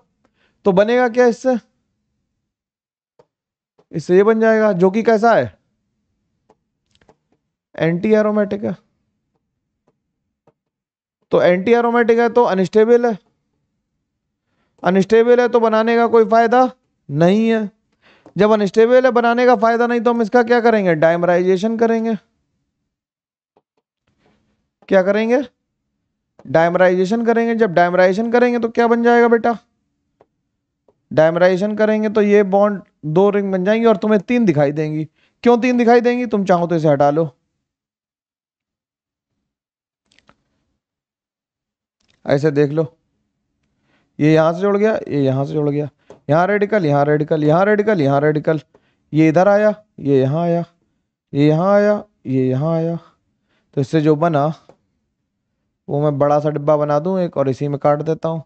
तो बनेगा क्या इससे इससे ये बन जाएगा जो कि कैसा है एंटी एरोमेटिक है तो एंटी एरोमेटिक है तो अनस्टेबल है अनस्टेबल है तो बनाने का कोई फायदा नहीं है जब अनस्टेबल है बनाने का फायदा नहीं तो हम इसका क्या करेंगे डायमराइजेशन करेंगे क्या करेंगे डायमराइजेशन करेंगे जब डायमराइजेशन करेंगे तो क्या बन जाएगा बेटा डायमराइजेशन करेंगे तो ये बॉन्ड दो रिंग बन जाएंगी और तुम्हें तीन दिखाई देंगी क्यों तीन दिखाई देंगी तुम चाहो तो इसे हटा लो ऐसे देख लो ये यहां से जुड़ गया ये यहां से जुड़ गया यहां रेडिकल यहाँ रेडिकल यहाँ रेडिकल यहाँ रेडिकल ये इधर आया ये यहां आया ये यहां आया ये यहां आया तो इससे जो बना वो मैं बड़ा सा डिब्बा बना दूं एक और इसी में काट देता हूं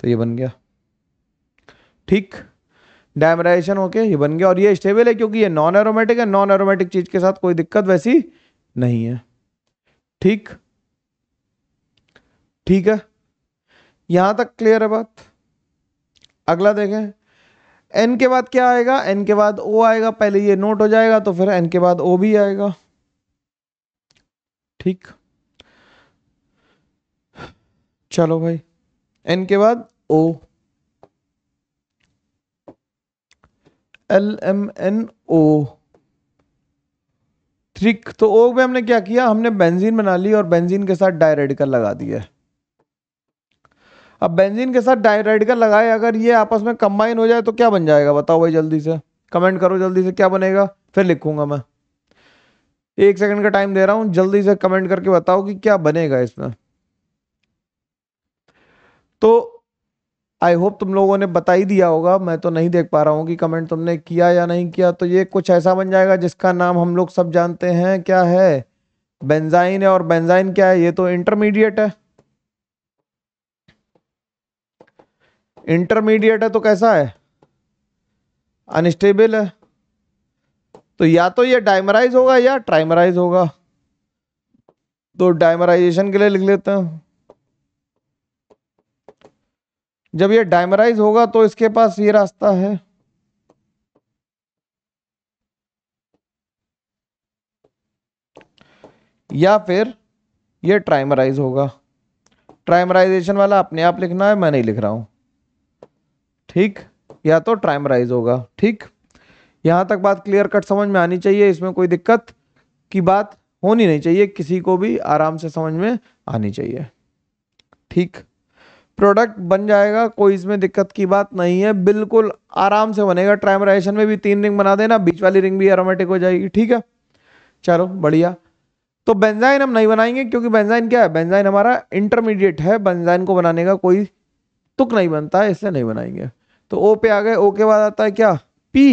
तो ये बन गया ठीक डायमराइजेशन होके ये बन गया और ये स्टेबल है क्योंकि ये नॉन एरोमेटिक है नॉन एरोमेटिक चीज के साथ कोई दिक्कत वैसी नहीं है ठीक ठीक है यहां तक क्लियर है बात अगला देखें एन के बाद क्या आएगा एन के बाद ओ आएगा पहले ये नोट हो जाएगा तो फिर एन के बाद ओ भी आएगा ठीक चलो भाई एन के बाद O L M N O trick तो ओ में हमने क्या किया हमने बेंजीन बना ली और बेंजीन के साथ डायरेडिकल लगा दिया अब बेंजीन के साथ डायरेडिकल लगाए अगर ये आपस में कंबाइन हो जाए तो क्या बन जाएगा बताओ भाई जल्दी से कमेंट करो जल्दी से क्या बनेगा फिर लिखूंगा मैं एक सेकंड का टाइम दे रहा हूं जल्दी से कमेंट करके बताओ कि क्या बनेगा इसमें तो आई होप तुम लोगों ने बता ही दिया होगा मैं तो नहीं देख पा रहा हूं कि कमेंट तुमने किया या नहीं किया तो ये कुछ ऐसा बन जाएगा जिसका नाम हम लोग सब जानते हैं क्या है बेंजाइन है और बेंजाइन क्या है ये तो इंटरमीडिएट है इंटरमीडिएट है तो कैसा है अनस्टेबल है तो या तो ये डाइमराइज होगा या ट्राइमराइज होगा तो डाइमराइजेशन के लिए लिख लेते हैं जब ये डाइमराइज होगा तो इसके पास ये रास्ता है या फिर ये ट्राइमराइज होगा ट्राइमराइजेशन वाला अपने आप लिखना है मैं नहीं लिख रहा हूं ठीक या तो ट्राइमराइज होगा ठीक यहाँ तक बात क्लियर कट समझ में आनी चाहिए इसमें कोई दिक्कत की बात होनी नहीं चाहिए किसी को भी आराम से समझ में आनी चाहिए ठीक प्रोडक्ट बन जाएगा कोई इसमें दिक्कत की बात नहीं है बिल्कुल आराम से बनेगा ट्राइमराइजेशन में भी तीन रिंग बना देना बीच वाली रिंग भी एरोमेटिक हो जाएगी ठीक है चलो बढ़िया तो बेंजाइन हम नहीं बनाएंगे क्योंकि बेंजाइन क्या है बेंजाइन हमारा इंटरमीडिएट है बेंजाइन को बनाने का कोई तुक नहीं बनता है इसलिए नहीं बनाएंगे तो ओ पे आ गए ओ के बाद आता है क्या पी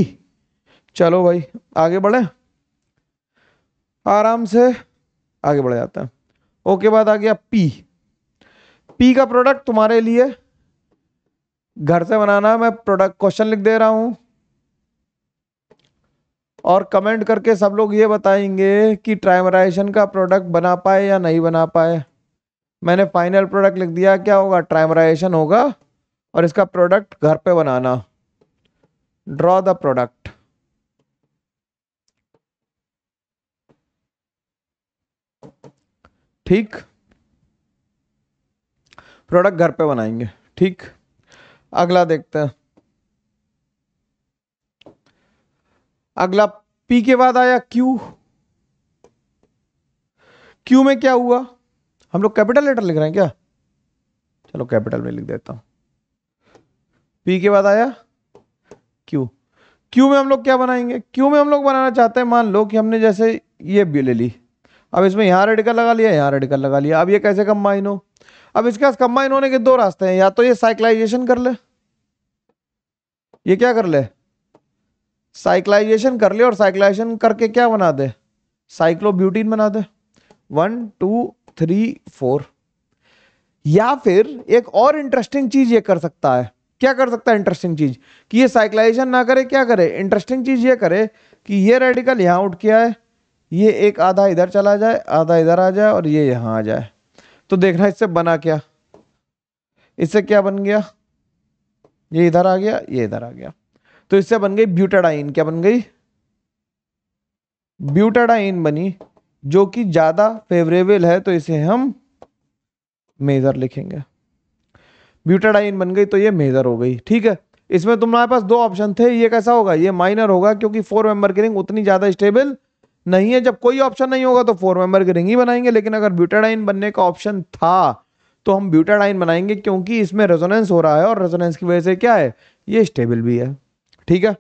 चलो भाई आगे बढ़े आराम से आगे बढ़ जाते हैं ओके बाद आ गया पी पी का प्रोडक्ट तुम्हारे लिए घर से बनाना है मैं प्रोडक्ट क्वेश्चन लिख दे रहा हूं और कमेंट करके सब लोग ये बताएंगे कि ट्राइमराइजेशन का प्रोडक्ट बना पाए या नहीं बना पाए मैंने फाइनल प्रोडक्ट लिख दिया क्या होगा ट्राइमराइजेशन होगा और इसका प्रोडक्ट घर पे बनाना ड्रॉ द प्रोडक्ट ठीक प्रोडक्ट घर पे बनाएंगे ठीक अगला देखते हैं अगला पी के बाद आया क्यू क्यू में क्या हुआ हम लोग कैपिटल लेटर लिख रहे हैं क्या चलो कैपिटल में लिख देता हूं पी के बाद आया क्यू क्यू में हम लोग क्या बनाएंगे क्यू में हम लोग बनाना चाहते हैं मान लो कि हमने जैसे ये ले ली अब इसमें यहाँ रेडिकल लगा लिया यहाँ रेडिकल लगा लिया अब ये कैसे कंबाइन हो अब इसके पास कंबाइन होने के दो रास्ते हैं या तो ये साइक्लाइजेशन कर ले ये क्या कर ले साइक्लाइजेशन कर ले और साइक्लाइजेशन करके क्या बना दे साइक्लोब्यूटीन बना दे वन टू थ्री फोर या फिर एक और इंटरेस्टिंग चीज ये कर सकता है क्या कर सकता है इंटरेस्टिंग चीज कि ये साइक्लाइजेशन ना करे क्या करे इंटरेस्टिंग चीज ये करे कि ये रेडिकल यहां उठ के आए ये एक आधा इधर चला जाए आधा इधर आ जाए और ये यहाँ आ जाए तो देखना इससे बना क्या इससे क्या बन गया ये इधर आ गया ये इधर आ गया तो इससे बन गई ब्यूटाडाइन क्या बन गई ब्यूटाडाइन बनी जो कि ज़्यादा फेवरेबल है तो इसे हम मेज़र लिखेंगे ब्यूटाडाइन बन गई तो ये मेज़र हो गई ठीक है इसमें तुम्हारे पास दो ऑप्शन थे ये कैसा होगा ये माइनर होगा क्योंकि फोर मेंबर की रिंग उतनी ज़्यादा स्टेबल नहीं है जब कोई ऑप्शन नहीं होगा तो फोर मेंबर की रिंग ही बनाएंगे लेकिन अगर ब्यूटाडाइन बनने का ऑप्शन था तो हम ब्यूटाडाइन बनाएंगे क्योंकि इसमें रेजोनेंस हो रहा है और रेजोनेंस की वजह से क्या है ये स्टेबल भी है ठीक है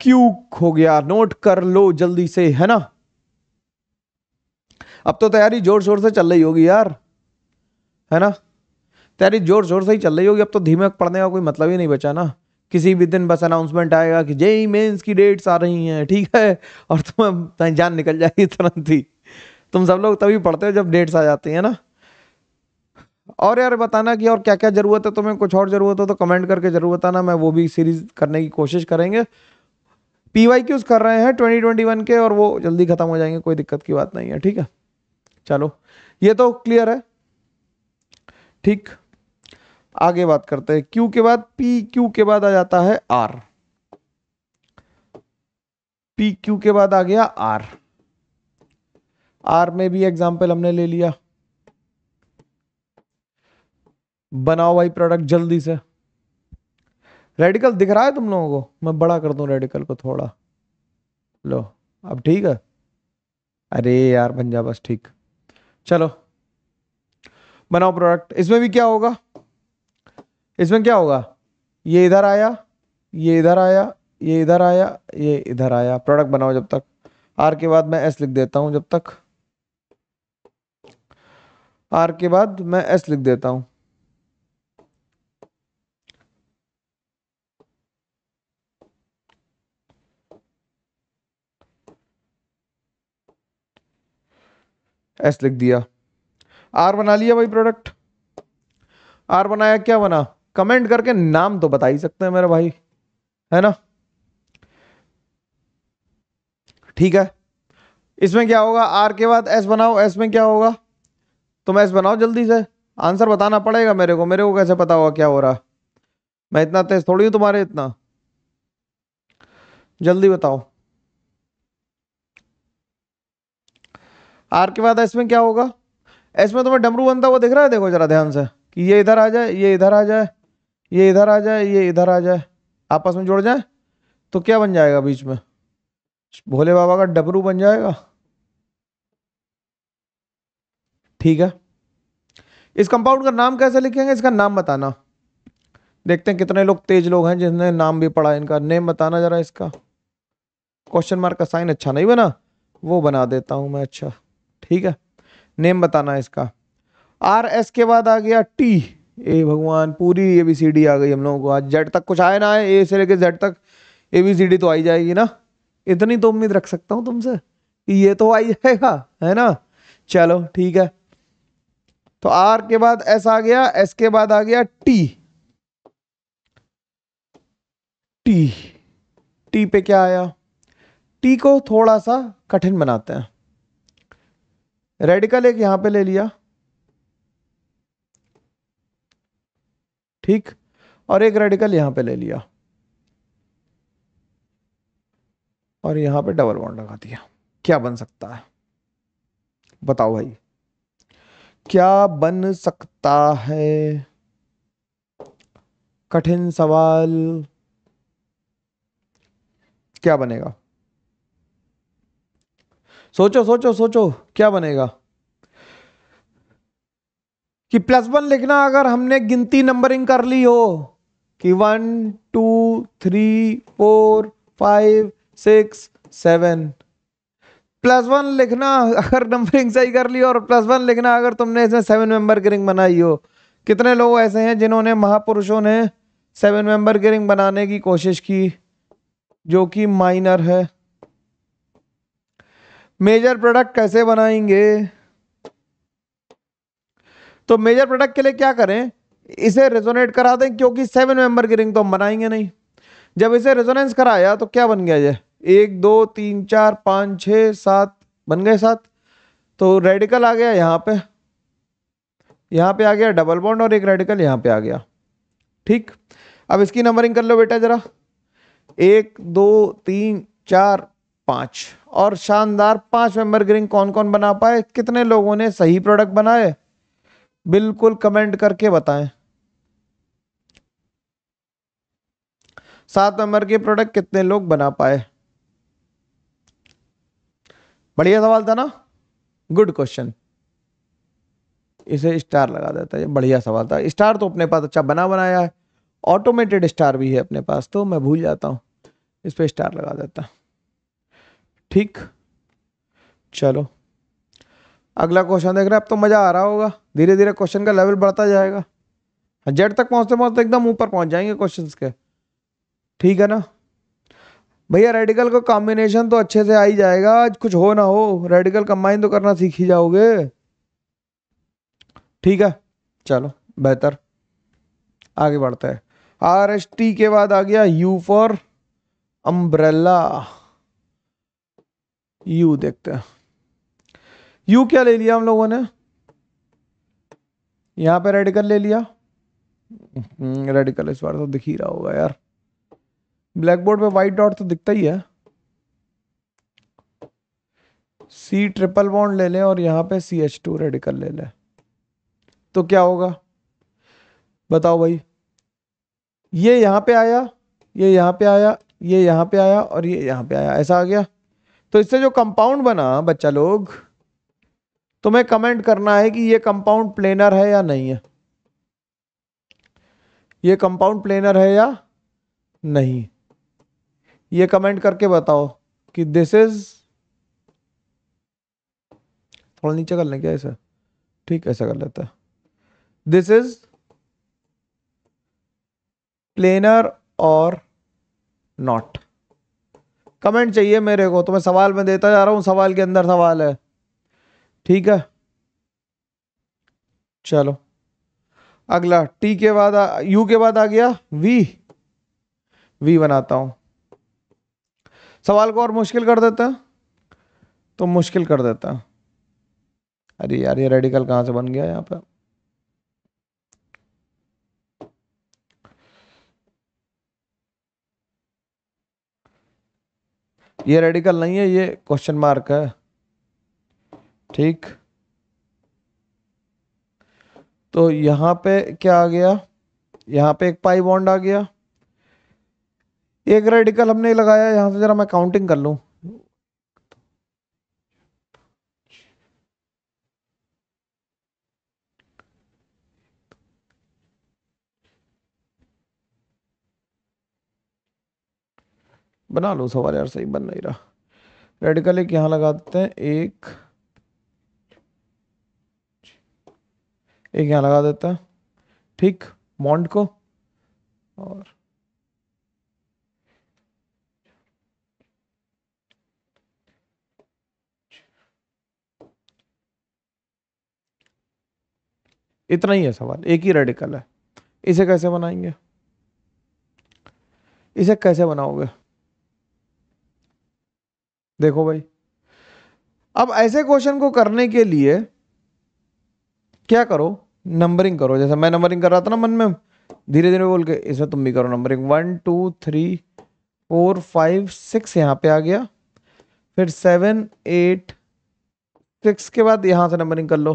क्यू हो गया नोट कर लो जल्दी से है ना अब तो तैयारी जोर शोर से चल रही होगी यार है ना तैयारी जोर शोर से ही चल रही होगी अब तो धीमे पढ़ने का कोई मतलब ही नहीं बचा ना किसी भी दिन बस अनाउंसमेंट आएगा कि जेई मेंस की डेट्स आ रही हैं ठीक है और तुम्हें जान निकल जाएगी तुरंत ही तुम सब लोग तभी पढ़ते हो जब डेट्स आ जाती हैं ना और यार बताना कि और क्या क्या ज़रूरत है तुम्हें कुछ और ज़रूरत हो तो कमेंट करके ज़रूर बताना मैं वो भी सीरीज़ करने की कोशिश करेंगे पी वाई क्यूज़ कर रहे हैं ट्वेंटी ट्वेंटी वन के और वो जल्दी ख़त्म हो जाएंगे कोई दिक्कत की बात नहीं है ठीक है चलो ये तो क्लियर है ठीक आगे बात करते हैं क्यू के बाद पी क्यू के बाद आ जाता है आर पी क्यू के बाद आ गया आर आर में भी एग्जाम्पल हमने ले लिया बनाओ भाई प्रोडक्ट जल्दी से रेडिकल दिख रहा है तुम लोगों को मैं बड़ा कर दू रेडिकल को थोड़ा लो अब ठीक है अरे यार पंजाब बस ठीक चलो बनाओ प्रोडक्ट इसमें भी क्या होगा इसमें क्या होगा ये इधर आया ये इधर आया ये इधर आया ये इधर आया प्रोडक्ट बनाओ जब तक आर के बाद मैं एस लिख देता हूं जब तक आर के बाद मैं एस लिख देता हूं एस लिख दिया आर बना लिया भाई प्रोडक्ट आर बनाया क्या बना कमेंट करके नाम तो बता ही सकते हैं मेरे भाई है ना ठीक है इसमें क्या होगा आर के बाद एस बनाओ एस में क्या होगा तुम एस बनाओ जल्दी से आंसर बताना पड़ेगा मेरे को मेरे को कैसे पता होगा क्या हो रहा मैं इतना तेज थोड़ी हूं तुम्हारे इतना जल्दी बताओ आर के बाद एस में क्या होगा एस में तुम्हें डमरू बनता हुआ दिख रहा है देखो जरा ध्यान से कि ये इधर आ जाए ये इधर आ जाए ये इधर आ जाए ये इधर आ जाए आपस में जुड़ जाए तो क्या बन जाएगा बीच में भोले बाबा का डबरू बन जाएगा ठीक है इस कंपाउंड का नाम कैसे लिखेंगे इसका नाम बताना देखते हैं कितने लोग तेज लोग हैं जिसने नाम भी पढ़ा इनका नेम बताना जरा इसका क्वेश्चन मार्क का साइन अच्छा नहीं बना वो बना देता हूं मैं अच्छा ठीक है नेम बताना इसका आर एस के बाद आ गया टी ए भगवान पूरी ए बी सी डी आ गई हम लोगों को आज जेड तक कुछ आए ना आए ए से लेके जेड तक ए बी सी डी तो आई जाएगी ना इतनी तो उम्मीद रख सकता हूँ तुमसे कि ये तो आई जाएगा है ना चलो ठीक है तो आर के बाद एस आ गया एस के बाद आ गया टी टी टी पे क्या आया टी को थोड़ा सा कठिन बनाते हैं रेडिकल एक यहां पे ले लिया ठीक और एक रेडिकल यहां पे ले लिया और यहां पे डबल बॉन्ड लगा दिया क्या बन सकता है बताओ भाई क्या बन सकता है कठिन सवाल क्या बनेगा सोचो सोचो सोचो क्या बनेगा कि प्लस वन लिखना अगर हमने गिनती नंबरिंग कर ली हो कि one two three four five six seven plus one लिखना अगर नंबरिंग सही कर ली और प्लस वन लिखना अगर तुमने इसमें सेवन मेंबर की रिंग बनाई हो कितने लोग ऐसे हैं जिन्होंने महापुरुषों ने सेवन मेंबर की रिंग बनाने की कोशिश की जो कि माइनर है मेजर प्रोडक्ट कैसे बनाएंगे तो मेजर प्रोडक्ट के लिए क्या करें इसे रेजोनेट करा दें क्योंकि सेवन मेंबर की रिंग तो हम बनाएंगे नहीं जब इसे रेजोनेंस कराया तो क्या बन गया ये एक दो तीन चार पाँच छः सात बन गए सात तो रेडिकल आ गया यहाँ पे यहाँ पे आ गया डबल बॉन्ड और एक रेडिकल यहाँ पे आ गया ठीक अब इसकी नंबरिंग कर लो बेटा ज़रा एक दो तीन चार पाँच और शानदार पांच मेंबर ग्रिंग कौन कौन बना पाए कितने लोगों ने सही प्रोडक्ट बनाए बिल्कुल कमेंट करके बताएं सात नंबर के प्रोडक्ट कितने लोग बना पाए बढ़िया सवाल था ना गुड क्वेश्चन इसे स्टार लगा देता है बढ़िया सवाल था स्टार तो अपने पास अच्छा बना बनाया है ऑटोमेटेड स्टार भी है अपने पास तो मैं भूल जाता हूं इस पर स्टार लगा देता ठीक चलो अगला क्वेश्चन देख रहे हैं अब तो मज़ा आ रहा होगा धीरे धीरे क्वेश्चन का लेवल बढ़ता जाएगा जेड हाँ, तक पहुंचते पहुंचते एकदम ऊपर पहुंच जाएंगे क्वेश्चन के ठीक है ना भैया रेडिकल का कॉम्बिनेशन तो अच्छे से आ ही जाएगा कुछ हो ना हो रेडिकल कंबाइन तो करना सीख ही जाओगे ठीक है चलो बेहतर आगे बढ़ते हैं आर एस टी के बाद आ गया यू फॉर अम्ब्रेला यू देखते हैं यू क्या ले लिया हम लोगों ने यहाँ पे रेडिकल ले लिया रेडिकल हम्म, इस बार तो दिख ही रहा होगा यार ब्लैक बोर्ड पे वाइट डॉट तो दिखता ही है सी ट्रिपल बॉन्ड ले लें और यहाँ पे सी एच टू रेडिकल ले लें तो क्या होगा बताओ भाई ये यहाँ पे आया ये यहाँ पे आया ये यहाँ पे आया और ये यहाँ पे आया ऐसा आ गया तो इससे जो कंपाउंड बना बच्चा लोग तुम्हें कमेंट करना है कि ये कंपाउंड प्लेनर है या नहीं है ये कंपाउंड प्लेनर है या नहीं ये कमेंट करके बताओ कि दिस इज थोड़ा नीचे कर लें क्या ऐसा ठीक ऐसा कर लेता है दिस इज प्लेनर और नॉट कमेंट चाहिए मेरे को तो मैं सवाल में देता जा रहा हूं सवाल के अंदर सवाल है ठीक है चलो अगला टी के बाद यू के बाद आ गया वी वी बनाता हूं सवाल को और मुश्किल कर देता तो मुश्किल कर देता अरे यार ये रेडिकल कहां से बन गया यहां पे ये रेडिकल नहीं है ये क्वेश्चन मार्क है ठीक तो यहां पे क्या आ गया यहां पे एक पाई बॉन्ड आ गया एक रेडिकल हमने लगाया यहां से जरा मैं काउंटिंग कर लू बना लो सवाल यार सही बन नहीं रहा रेडिकल एक यहां लगा देते हैं एक एक यहाँ लगा देते हैं ठीक मॉन्ड को और इतना ही है सवाल एक ही रेडिकल है इसे कैसे बनाएंगे इसे कैसे बनाओगे देखो भाई अब ऐसे क्वेश्चन को करने के लिए क्या करो नंबरिंग करो जैसे मैं नंबरिंग कर रहा था ना मन में धीरे धीरे बोल के इसमें तुम भी करो numbering one two three four five six यहाँ पे आ गया फिर सेवन एट सिक्स के बाद यहाँ से नंबरिंग कर लो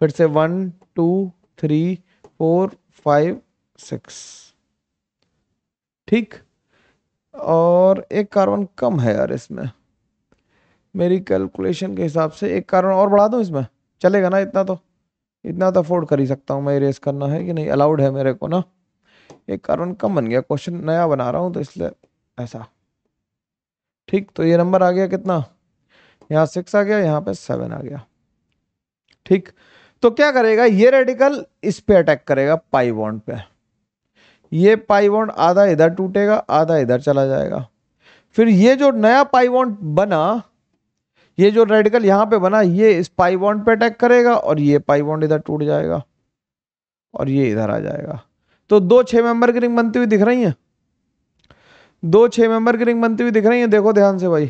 फिर से one two three four five six ठीक और एक कार्बन कम है यार इसमें मेरी कैलकुलेशन के हिसाब से एक कार्बन और बढ़ा दो इसमें चलेगा ना इतना तो इतना तो अफोर्ड कर ही सकता हूँ मैं रेस करना है कि नहीं अलाउड है मेरे को ना एक कारण कम बन गया क्वेश्चन नया बना रहा हूँ तो इसलिए ऐसा ठीक तो ये नंबर आ गया कितना यहाँ सिक्स आ गया यहाँ पे सेवन आ गया ठीक तो क्या करेगा ये रेडिकल इस पे अटैक करेगा पाई बॉन्ड पे ये पाई बॉन्ड आधा इधर टूटेगा आधा इधर चला जाएगा फिर ये जो नया पाई बॉन्ड बना ये जो रेडिकल यहाँ पे बना ये इस पाई बॉन्ड पे अटैक करेगा और ये पाई बॉन्ड इधर टूट जाएगा और ये इधर आ जाएगा तो दो छह मेंबर की रिंग बनती हुई दिख रही है दो छह मेंबर की रिंग बनती हुई दिख रही है देखो ध्यान से भाई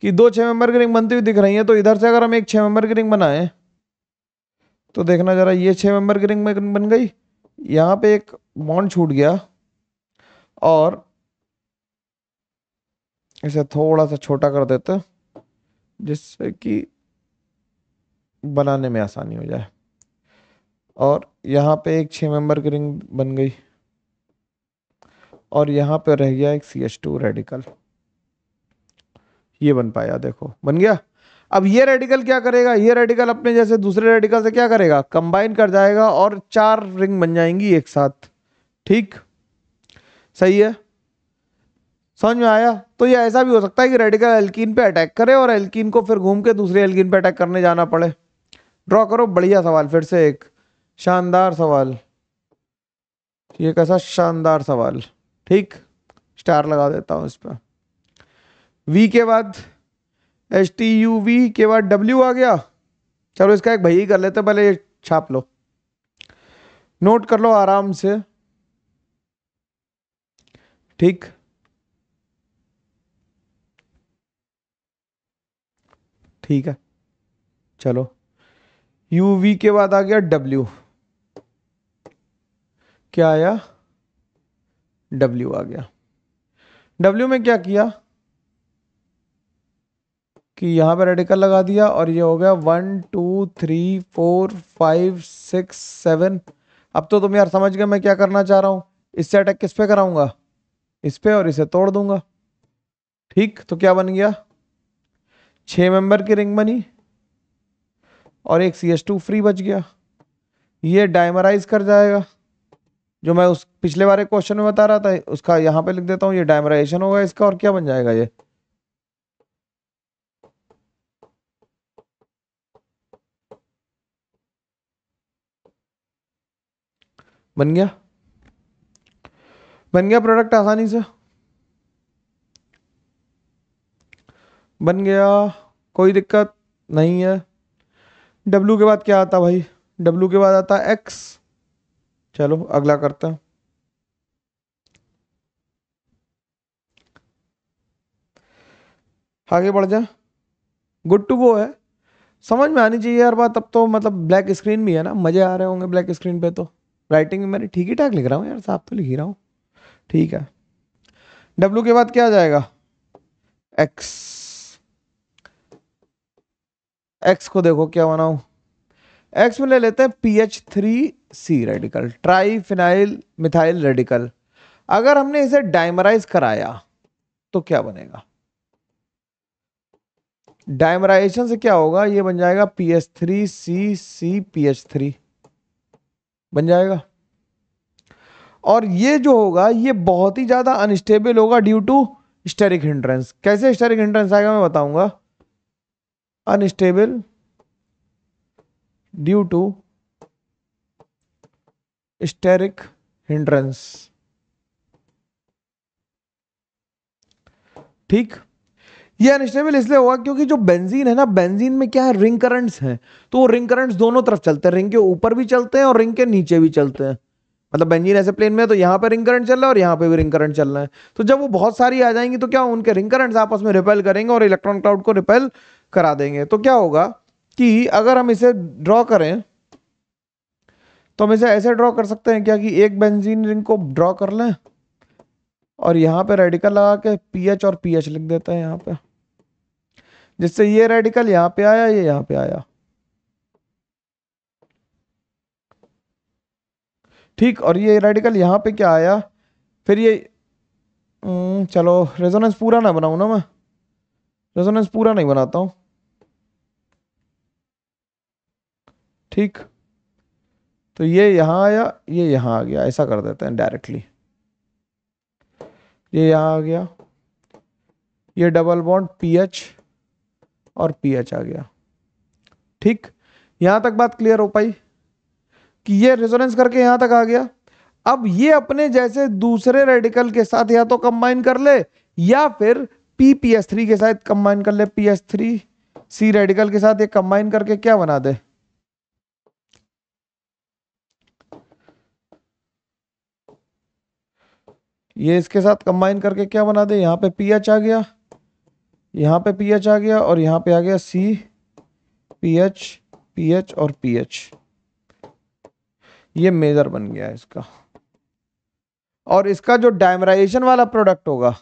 कि दो छह मेंबर की रिंग बनती हुई दिख रही है तो इधर से अगर हम एक छह मेंबर की रिंग बनाए तो देखना ज़रा ये छह मेंबर की रिंग बन गई यहाँ पे एक बॉन्ड छूट गया और इसे थोड़ा सा छोटा कर देते हैं जिससे कि बनाने में आसानी हो जाए और यहाँ पे एक छः मेंबर की रिंग बन गई और यहाँ पे रह गया एक सी एच टू रेडिकल ये बन पाया देखो बन गया अब ये रेडिकल क्या करेगा ये रेडिकल अपने जैसे दूसरे रेडिकल से क्या करेगा कंबाइन कर जाएगा और चार रिंग बन जाएंगी एक साथ ठीक सही है समझ में आया तो ये ऐसा भी हो सकता है कि रेडिकल एल्कीन पे अटैक करे और एल्कीन को फिर घूम के दूसरे एल्कीन पे अटैक करने जाना पड़े ड्रॉ करो बढ़िया सवाल फिर से एक शानदार सवाल ये कैसा शानदार सवाल ठीक स्टार लगा देता हूँ इस पर वी के बाद एच टी यू वी के बाद डब्ल्यू आ गया चलो इसका एक भई कर लेते पहले ये छाप लो नोट कर लो आराम से ठीक ठीक है चलो यू वी के बाद आ गया डब्ल्यू क्या आया डब्ल्यू आ गया डब्ल्यू में क्या किया कि यहां पर रेडिकल लगा दिया और ये हो गया one two three four five six seven अब तो तुम यार समझ गए मैं क्या करना चाह रहा हूं इससे अटैक किस पे कराऊंगा इस पे और इसे तोड़ दूंगा ठीक तो क्या बन गया छः मेंबर की रिंग बनी और एक सी एस टू फ्री बच गया ये डायमराइज कर जाएगा जो मैं उस पिछले बारे क्वेश्चन में बता रहा था उसका यहाँ पे लिख देता हूँ ये डायमराइजेशन होगा इसका और क्या बन जाएगा ये बन गया बन गया प्रोडक्ट आसानी से बन गया कोई दिक्कत नहीं है डब्लू के बाद क्या आता भाई W के बाद आता एक्स चलो अगला करते हैं आगे बढ़ जाए गुड टू गो है समझ में आनी चाहिए यार बात अब तो मतलब ब्लैक स्क्रीन भी है ना मज़े आ रहे होंगे ब्लैक स्क्रीन पे तो राइटिंग भी मैंने ठीक ही ठाक लिख रहा हूँ यार साहब तो लिख ही रहा हूँ ठीक है डब्लू के बाद क्या आ जाएगा एक्स एक्स को देखो क्या बनाऊ एक्स में ले लेते हैं P H three C radical triphenyl methyl radical अगर हमने इसे डाइमराइज कराया तो क्या बनेगा डाइमराइजेशन से क्या होगा ये बन जाएगा P H three C C P H three बन जाएगा और ये जो होगा ये बहुत ही ज्यादा अनस्टेबल होगा ड्यू टू स्टेरिक हिंड्रेंस कैसे स्टेरिक हिंड्रेंस आएगा मैं बताऊंगा unstable due to steric hindrance ठीक ये अनस्टेबल इसलिए होगा क्योंकि जो बेंजीन है ना बेंजीन में क्या है रिंग करंट्स हैं तो वो रिंग करंट्स दोनों तरफ चलते हैं रिंग के ऊपर भी चलते हैं और रिंग के नीचे भी चलते हैं मतलब बेंजीन ऐसे प्लेन में है तो यहां पे रिंग करंट चल रहा है और यहां पे भी रिंग करंट चल रहा है तो जब वो बहुत सारी आ जाएंगी तो क्या उनके रिंग करंट्स आपस में रिपेल करेंगे और इलेक्ट्रॉन क्लाउड को रिपेल करा देंगे तो क्या होगा कि अगर हम इसे ड्रॉ करें तो हम इसे ऐसे ड्रॉ कर सकते हैं क्या कि एक बेंजीन रिंग को ड्रॉ कर लें और यहां पे रेडिकल लगा के पीएच और पीएच लिख देते हैं यहां पे जिससे ये रेडिकल यहां पे आया ये यहां पे आया ठीक और ये रेडिकल यहां पे क्या आया फिर ये हम्म, चलो रेजोनेंस पूरा ना बनाऊ ना मैं रेजोनेंस पूरा नहीं बनाता हूं ठीक तो ये यहां आया ये यहां आ गया ऐसा कर देते हैं डायरेक्टली ये यहां आ गया ये डबल बॉन्ड पीएच और पीएच आ गया ठीक यहां तक बात क्लियर हो पाई कि ये रेजोनेंस करके यहां तक आ गया अब ये अपने जैसे दूसरे रेडिकल के साथ या तो कंबाइन कर ले या फिर पी पी एस थ्री के साथ कंबाइन कर ले P S three C radical के साथ ये कंबाइन करके क्या बना दे ये इसके साथ कंबाइन करके क्या बना दे यहां पे पी एच आ गया यहां पे पी एच आ गया और यहां पे आ गया C P H P H और पी एच ये मेजर बन गया इसका और इसका जो डायमराइजेशन वाला प्रोडक्ट होगा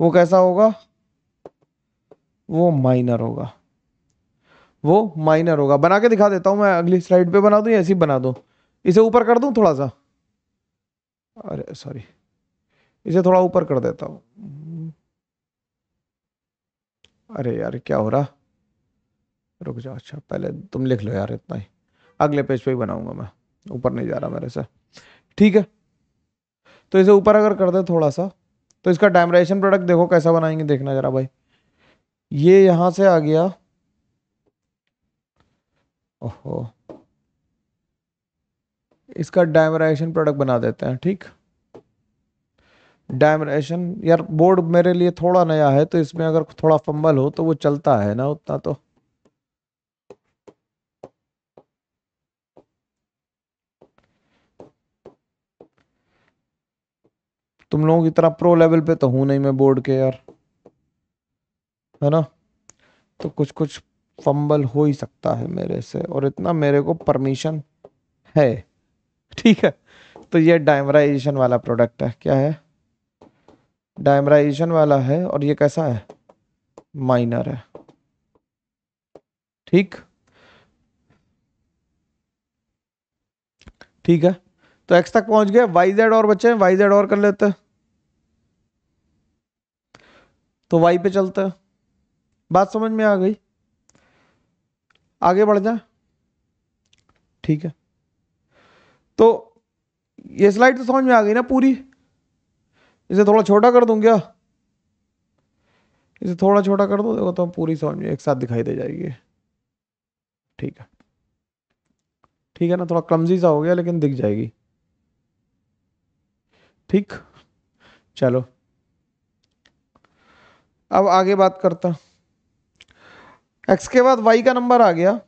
वो कैसा होगा वो माइनर होगा वो माइनर होगा बना के दिखा देता हूँ मैं अगली स्लाइड पे बना दूँ या ऐसे बना दूँ इसे ऊपर कर दूँ थोड़ा सा अरे सॉरी इसे थोड़ा ऊपर कर देता हूँ अरे यार क्या हो रहा रुक जाओ अच्छा पहले तुम लिख लो यार इतना ही अगले पेज पे ही बनाऊंगा मैं ऊपर नहीं जा रहा मेरे से ठीक है तो इसे ऊपर अगर कर दे थोड़ा सा तो इसका डायमराइजेशन प्रोडक्ट देखो कैसा बनाएंगे देखना जरा भाई ये यहां से आ गया ओहो इसका डायमराइजेशन प्रोडक्ट बना देते हैं ठीक डायमराइजेशन यार बोर्ड मेरे लिए थोड़ा नया है तो इसमें अगर थोड़ा फंबल हो तो वो चलता है ना उतना तो तुम लोगों की तरह प्रो लेवल पे तो हूं नहीं मैं बोर्ड के यार है ना तो कुछ कुछ फंबल हो ही सकता है मेरे से और इतना मेरे को परमिशन है ठीक है तो ये डायमराइजेशन वाला प्रोडक्ट है क्या है डायमराइजेशन वाला है और ये कैसा है माइनर है ठीक ठीक है तो एक्स तक पहुंच गए वाई जेड और बचे हैं वाई जेड और कर लेते तो वाई पे चलते हैं बात समझ में आ गई आगे बढ़ जाए ठीक है तो ये स्लाइड तो समझ में आ गई ना पूरी इसे थोड़ा छोटा कर दूं क्या इसे थोड़ा छोटा कर दूं देखो तो हम पूरी समझ में एक साथ दिखाई दे जाएगी ठीक है ठीक है ना थोड़ा क्लमजी सा हो गया लेकिन दिख जाएगी ठीक चलो अब आगे बात करता एक्स के बाद वाई का नंबर आ गया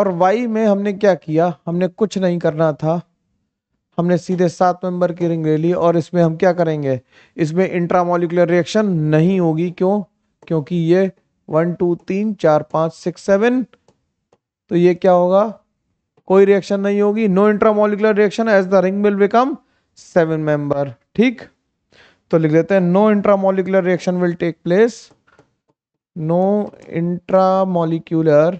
और वाई में हमने क्या किया हमने कुछ नहीं करना था हमने सीधे सात मेंबर की रिंग ले ली और इसमें हम क्या करेंगे इसमें इंट्रामोलिकुलर रिएक्शन नहीं होगी क्यों क्योंकि ये वन टू तीन चार पांच सिक्स सेवन तो ये क्या होगा कोई रिएक्शन नहीं होगी no intramolecular reaction as the ring will become seven member ठीक तो लिख देते हैं no intramolecular reaction will take place no intramolecular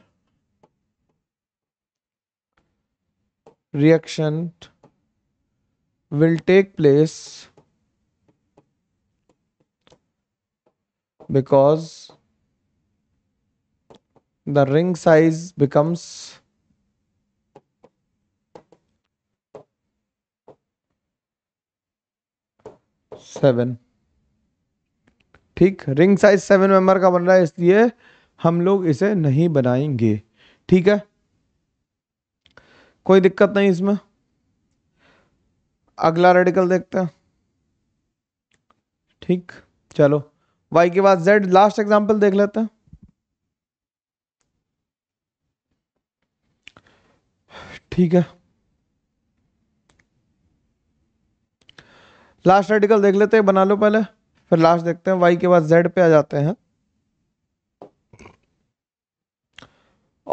reaction will take place because the ring size becomes seven ठीक रिंग साइज सेवन मेंबर का बन रहा है इसलिए हम लोग इसे नहीं बनाएंगे ठीक है कोई दिक्कत नहीं इसमें अगला रेडिकल देखते हैं ठीक चलो वाई के बाद जेड लास्ट एग्जांपल देख लेते हैं ठीक है लास्ट आर्टिकल देख लेते हैं बना लो पहले फिर लास्ट देखते हैं वाई के बाद जेड पे आ जाते हैं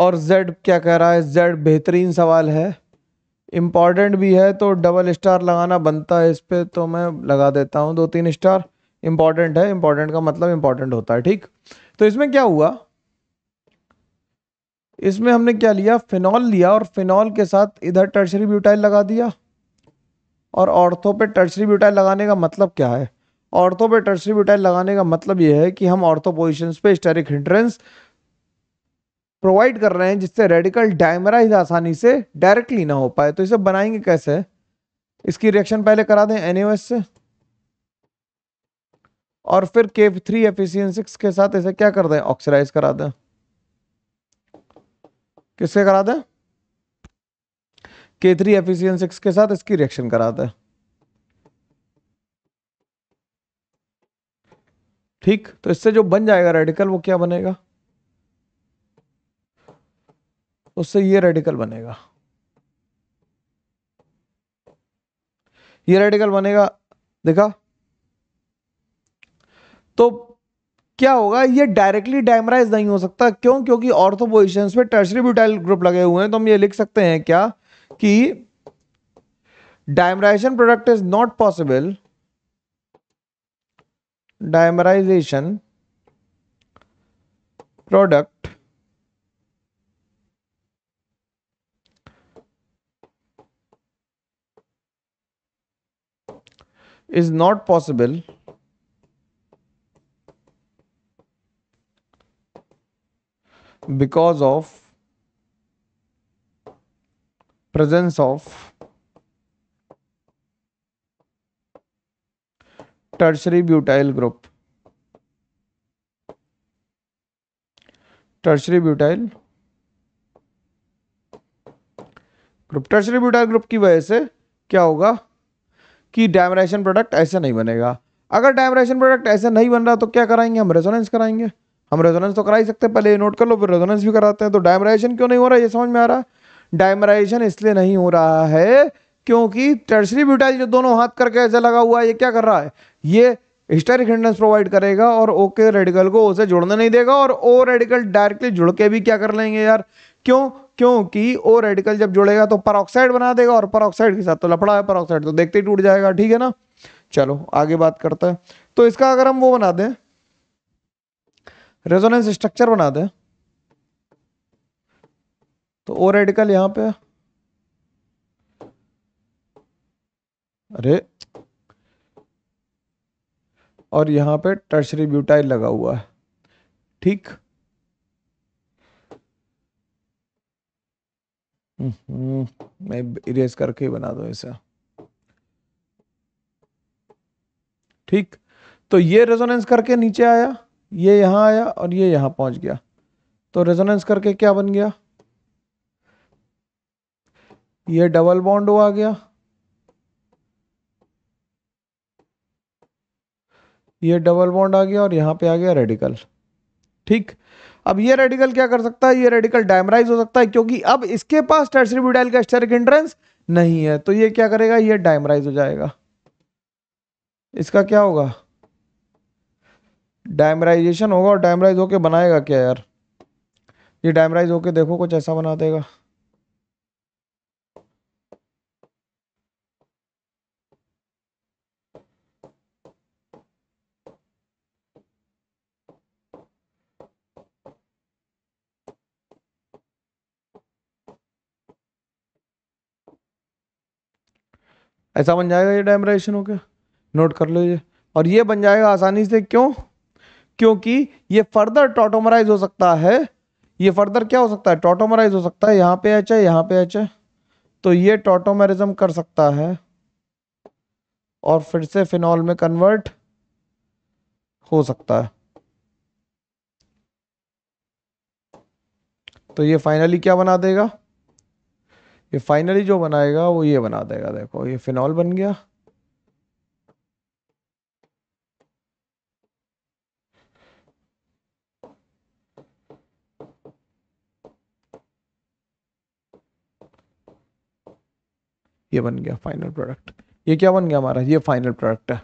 और जेड क्या कह रहा है जेड बेहतरीन सवाल है इम्पॉर्टेंट भी है तो डबल स्टार लगाना बनता है इस पर तो मैं लगा देता हूँ दो तीन स्टार इम्पॉर्टेंट है इम्पॉर्टेंट का मतलब इम्पॉर्टेंट होता है ठीक तो इसमें क्या हुआ इसमें हमने क्या लिया फिनॉल लिया और फिनॉल के साथ इधर टर्शरी ब्यूटाइल लगा दिया और औरतों पे टर्सरी ब्यूटाइल लगाने का मतलब क्या है औरतों पे टर्सरी ब्यूटाइल लगाने का मतलब यह है कि हम औरतों पोजिशन पे स्टेरिक हिंड्रेंस प्रोवाइड कर रहे हैं जिससे रेडिकल डायमराइज आसानी से डायरेक्टली ना हो पाए तो इसे बनाएंगे कैसे इसकी रिएक्शन पहले करा दें एन से और फिर के थ्री एफिशियन सिक्स के साथ इसे क्या कर दें ऑक्सीडाइज करा दें किससे करा दें के थ्री एफिसियन सिक्स के साथ इसकी रिएक्शन कराता है ठीक तो इससे जो बन जाएगा रेडिकल वो क्या बनेगा उससे ये रेडिकल बनेगा ये रेडिकल बनेगा देखा तो क्या होगा ये डायरेक्टली डायमराइज नहीं हो सकता क्यों क्योंकि ऑर्थोपोजिशन पे टर्सरी ब्यूटाइल ग्रुप लगे हुए हैं तो हम ये लिख सकते हैं क्या कि dimerization product is not possible dimerization product is not possible because of presence of tertiary butyl group tertiary butyl group tertiary butyl group की वजह से क्या होगा कि डायमरेशन प्रोडक्ट ऐसे नहीं बनेगा अगर डायमरेशन प्रोडक्ट ऐसे नहीं बन रहा तो क्या कराएंगे हम रेजोनेंस कराएंगे हम रेजोनेंस तो करा ही सकते हैं पहले नोट कर लो फिर रेजोनेंस भी कराते हैं तो डायमरेशन क्यों नहीं हो रहा ये समझ में आ रहा है डायमराइजेशन इसलिए नहीं हो रहा है क्योंकि टर्सरी ब्यूटाइल जो दोनों हाथ करके ऐसे लगा हुआ है ये क्या कर रहा है ये हिस्टेरिक हिंडेंस प्रोवाइड करेगा और ओ के रेडिकल को उसे जुड़ने नहीं देगा और ओ रेडिकल डायरेक्टली जुड़ के भी क्या कर लेंगे यार क्यों क्योंकि ओ रेडिकल जब जुड़ेगा तो परऑक्साइड बना देगा और परऑक्साइड के साथ तो लफड़ा है परऑक्साइड तो देखते ही टूट जाएगा ठीक है ना चलो आगे बात करते हैं तो इसका अगर हम वो बना दें रेजोनेंस स्ट्रक्चर बना दें तो ओ रेडिकल यहां पे अरे और यहां पे टर्शरी ब्यूटाइल लगा हुआ है ठीक हम्म, मैं इरेज करके ही बना दो ऐसा ठीक तो ये रेजोनेंस करके नीचे आया ये यहां आया और ये यहां पहुंच गया तो रेजोनेंस करके क्या बन गया ये डबल बॉन्ड आ गया ये डबल बॉन्ड आ गया और यहां पे आ गया रेडिकल ठीक अब ये रेडिकल क्या कर सकता है ये रेडिकल डायमराइज हो सकता है क्योंकि अब इसके पास टर्सरी का स्टेरिक इंट्रेंस नहीं है तो ये क्या करेगा ये डायमराइज हो जाएगा इसका क्या होगा डायमराइजेशन होगा और डायमराइज होके बनाएगा क्या यार ये डायमराइज होके देखो कुछ ऐसा बना देगा ऐसा बन जाएगा ये डाइमराइजेशन हो गया नोट कर लो ये और ये बन जाएगा आसानी से क्यों क्योंकि ये फर्दर टोटोमराइज हो सकता है ये फर्दर क्या हो सकता है टोटोमराइज हो सकता है यहाँ पे एच है यहाँ पे एच है तो ये टोटोमेरिज्म कर सकता है और फिर से फिनॉल में कन्वर्ट हो सकता है तो ये फाइनली क्या बना देगा ये फाइनली जो बनाएगा वो ये बना देगा देखो ये फिनॉल बन गया ये बन गया फाइनल प्रोडक्ट ये क्या बन गया हमारा ये फाइनल प्रोडक्ट है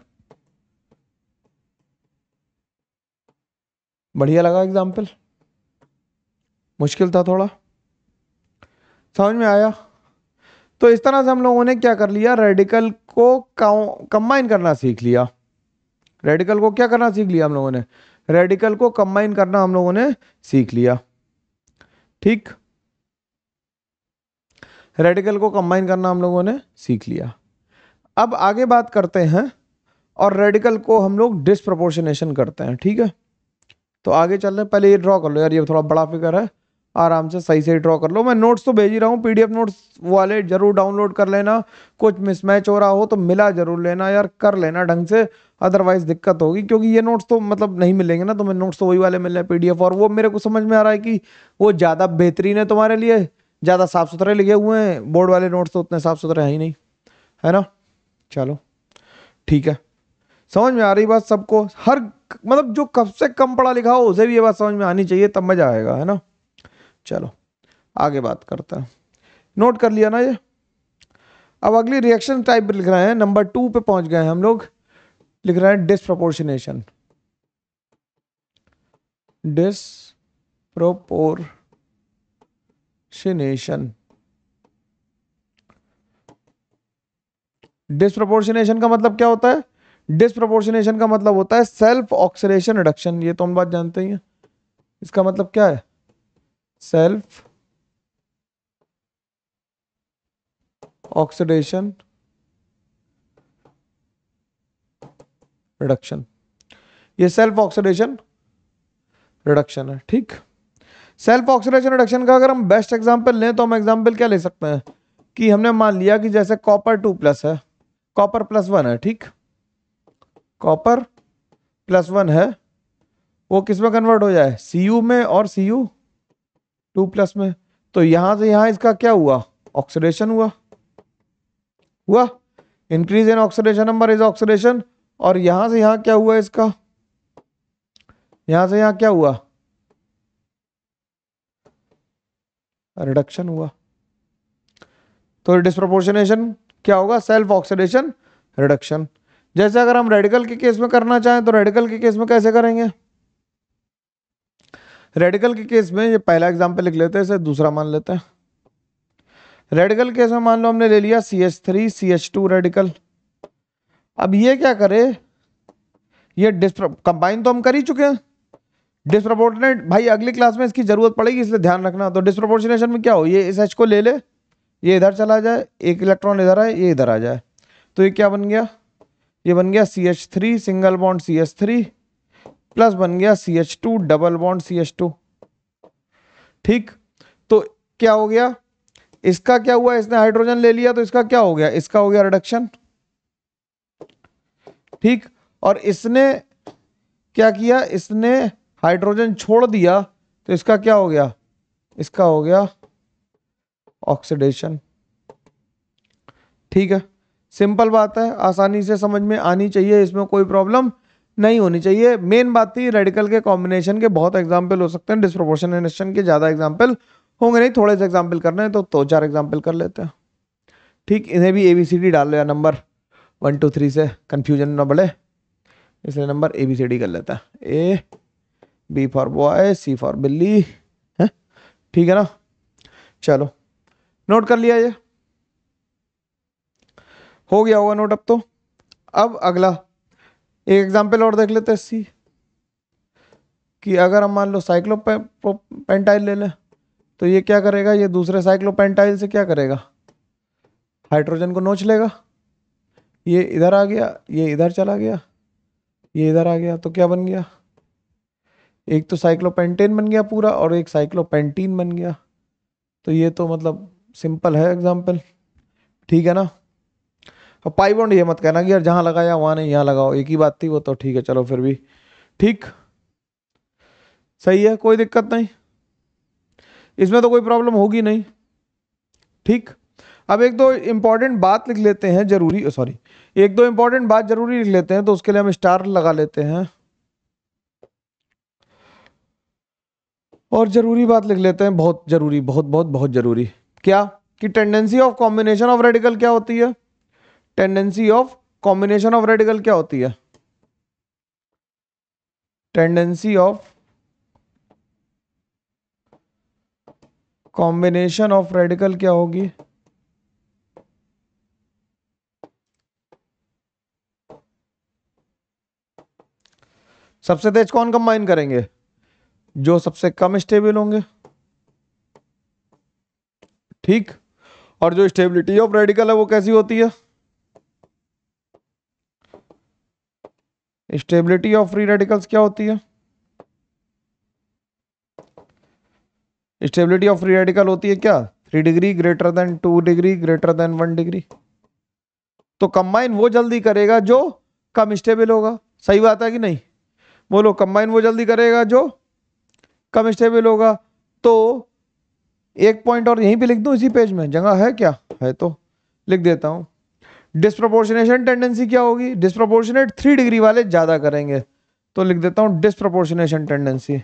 बढ़िया लगा एग्जाम्पल मुश्किल था थोड़ा समझ में आया तो इस तरह से हम लोगों ने क्या कर लिया रेडिकल को कंबाइन करना सीख लिया रेडिकल को क्या करना सीख लिया हम लोगों ने रेडिकल को कंबाइन करना हम लोगों ने सीख लिया ठीक रेडिकल को कंबाइन करना हम लोगों ने सीख लिया अब आगे बात करते हैं और रेडिकल को हम लोग डिस्प्रपोर्शनेशन करते हैं ठीक है तो आगे चल रहे पहले ये ड्रॉ कर लो यार ये थोड़ा बड़ा फिगर है आराम से सही से ड्रॉ कर लो मैं नोट्स तो भेज ही रहा हूँ पीडीएफ नोट्स वाले जरूर डाउनलोड कर लेना कुछ मिसमैच हो रहा हो तो मिला जरूर लेना यार कर लेना ढंग से अदरवाइज दिक्कत होगी क्योंकि ये नोट्स तो मतलब नहीं मिलेंगे ना तुम्हें तो नोट्स तो वही वाले मिल रहे हैं पीडीएफ और वो मेरे को समझ में आ रहा है कि वो ज़्यादा बेहतरीन है तुम्हारे लिए ज़्यादा साफ़ सुथरे लिखे हुए हैं बोर्ड वाले नोट्स तो उतने साफ़ सुथरे हैं ही नहीं है ना चलो ठीक है समझ में आ रही बात सबको हर मतलब जो कब से कम पढ़ा लिखा हो उसे भी ये बात समझ में आनी चाहिए तब मज़ा आएगा है ना चलो आगे बात करता है नोट कर लिया ना ये अब अगली रिएक्शन टाइप लिख रहे हैं नंबर टू पे पहुंच गए हैं हम लोग लिख रहे हैं डिस्प्रोपोर्शनेशन डिस डिस्प्रोपोर्शनेशन का मतलब क्या होता है डिस्प्रोपोर्शनेशन का मतलब होता है सेल्फ ऑक्सीडेशन रिडक्शन ये तो हम बात जानते ही हैं इसका मतलब क्या है सेल्फ ऑक्सीडेशन रिडक्शन ये सेल्फ ऑक्सीडेशन रिडक्शन है ठीक सेल्फ ऑक्सीडेशन रिडक्शन का अगर हम बेस्ट एग्जांपल लें तो हम एग्जांपल क्या ले सकते हैं कि हमने मान लिया कि जैसे कॉपर टू प्लस है कॉपर प्लस वन है ठीक कॉपर प्लस वन है वो किसमें कन्वर्ट हो जाए सी में और सी यू टू प्लस में तो यहां से यहां इसका क्या हुआ ऑक्सीडेशन हुआ हुआ increase in oxidation number is oxidation और यहां से यहां क्या हुआ इसका यहां से यहां क्या हुआ रिडक्शन हुआ तो डिस्प्रोपोर्शनेशन क्या होगा सेल्फ ऑक्सीडेशन रिडक्शन जैसे अगर हम रेडिकल के केस में करना चाहें तो रेडिकल के केस में कैसे करेंगे रेडिकल के केस में ये पहला एग्जाम्पल लिख लेते हैं इसे दूसरा मान लेते हैं रेडिकल केस में मान लो हमने ले लिया C H three C H two radical अब ये क्या करे ये कंबाइन तो हम कर ही चुके हैं डिस्प्रोपोर्शनेट भाई अगली क्लास में इसकी जरूरत पड़ेगी इसलिए ध्यान रखना तो डिस्प्रोपोर्शनेशन में क्या हो ये इस एच को ले ले ये इधर चला जाए एक इलेक्ट्रॉन इधर आए ये इधर आ जाए तो ये क्या बन गया ये बन गया C H three single bond C H three plus बन गया C H two double bond C H two ठीक तो क्या हो गया इसका क्या हुआ इसने हाइड्रोजन ले लिया तो इसका क्या हो गया इसका हो गया रिडक्शन ठीक और इसने क्या किया इसने हाइड्रोजन छोड़ दिया तो इसका क्या हो गया इसका हो गया ऑक्सीडेशन ठीक है सिंपल बात है आसानी से समझ में आनी चाहिए इसमें कोई प्रॉब्लम नहीं होनी चाहिए मेन बात थी तो रेडिकल के कॉम्बिनेशन के बहुत एग्जाम्पल हो सकते हैं डिस्प्रोपोर्शनेशन के ज़्यादा एग्जाम्पल होंगे नहीं थोड़े से एग्जाम्पल करने हैं तो दो तो चार एग्जाम्पल कर लेते हैं ठीक इन्हें भी ए बी सी डी डाल लिया नंबर वन टू थ्री से कन्फ्यूजन ना बढ़े इसलिए number A B C D कर लेते हैं A B for boy C for बिल्ली है ठीक है ना चलो नोट कर लिया ये हो गया होगा नोट अब तो अब अगला एक एग्जाम्पल और देख लेते हैं सी कि अगर हम मान लो साइक्लोपेंटाइल ले लें तो ये क्या करेगा ये दूसरे साइक्लोपेंटाइल से क्या करेगा हाइड्रोजन को नोच लेगा ये इधर आ गया ये इधर चला गया ये इधर आ गया तो क्या बन गया एक तो साइक्लोपेंटेन बन गया पूरा और एक साइक्लोपेंटीन बन गया तो ये तो मतलब सिंपल है एग्जाम्पल ठीक है ना पाई बॉन्ड ये मत कहना कि यार जहां लगाया वहां नहीं यहां लगाओ एक ही बात थी वो तो ठीक है चलो फिर भी ठीक सही है कोई दिक्कत नहीं इसमें तो कोई प्रॉब्लम होगी नहीं ठीक अब एक दो इंपॉर्टेंट बात लिख लेते हैं जरूरी सॉरी एक दो इंपॉर्टेंट बात जरूरी लिख लेते हैं तो उसके लिए हम स्टार लगा लेते हैं और जरूरी बात लिख लेते हैं बहुत जरूरी बहुत बहुत बहुत जरूरी क्या कि tendency of combination of radical क्या होती है tendency of combination of radical क्या होती है tendency of combination of radical क्या होगी सबसे तेज कौन कंबाइन करेंगे जो सबसे कम स्टेबल होंगे ठीक और जो स्टेबिलिटी ऑफ रेडिकल है वो कैसी होती है स्टेबिलिटी ऑफ फ्री रेडिकल्स क्या होती है स्टेबिलिटी ऑफ फ्री रेडिकल होती है क्या three degree greater than two degree greater than one degree तो कंबाइन वो जल्दी करेगा जो कम स्टेबल होगा सही बात है कि नहीं बोलो कंबाइन वो जल्दी करेगा जो कम स्टेबल होगा तो एक पॉइंट और यहीं पे लिख दूं इसी पेज में जगह है क्या है तो लिख देता हूं डिस्प्रोपोर्शनेशन टेंडेंसी क्या होगी डिस्प्रोपोर्शनेट थ्री डिग्री वाले ज्यादा करेंगे तो लिख देता हूं डिस्प्रोपोर्शनेशन टेंडेंसी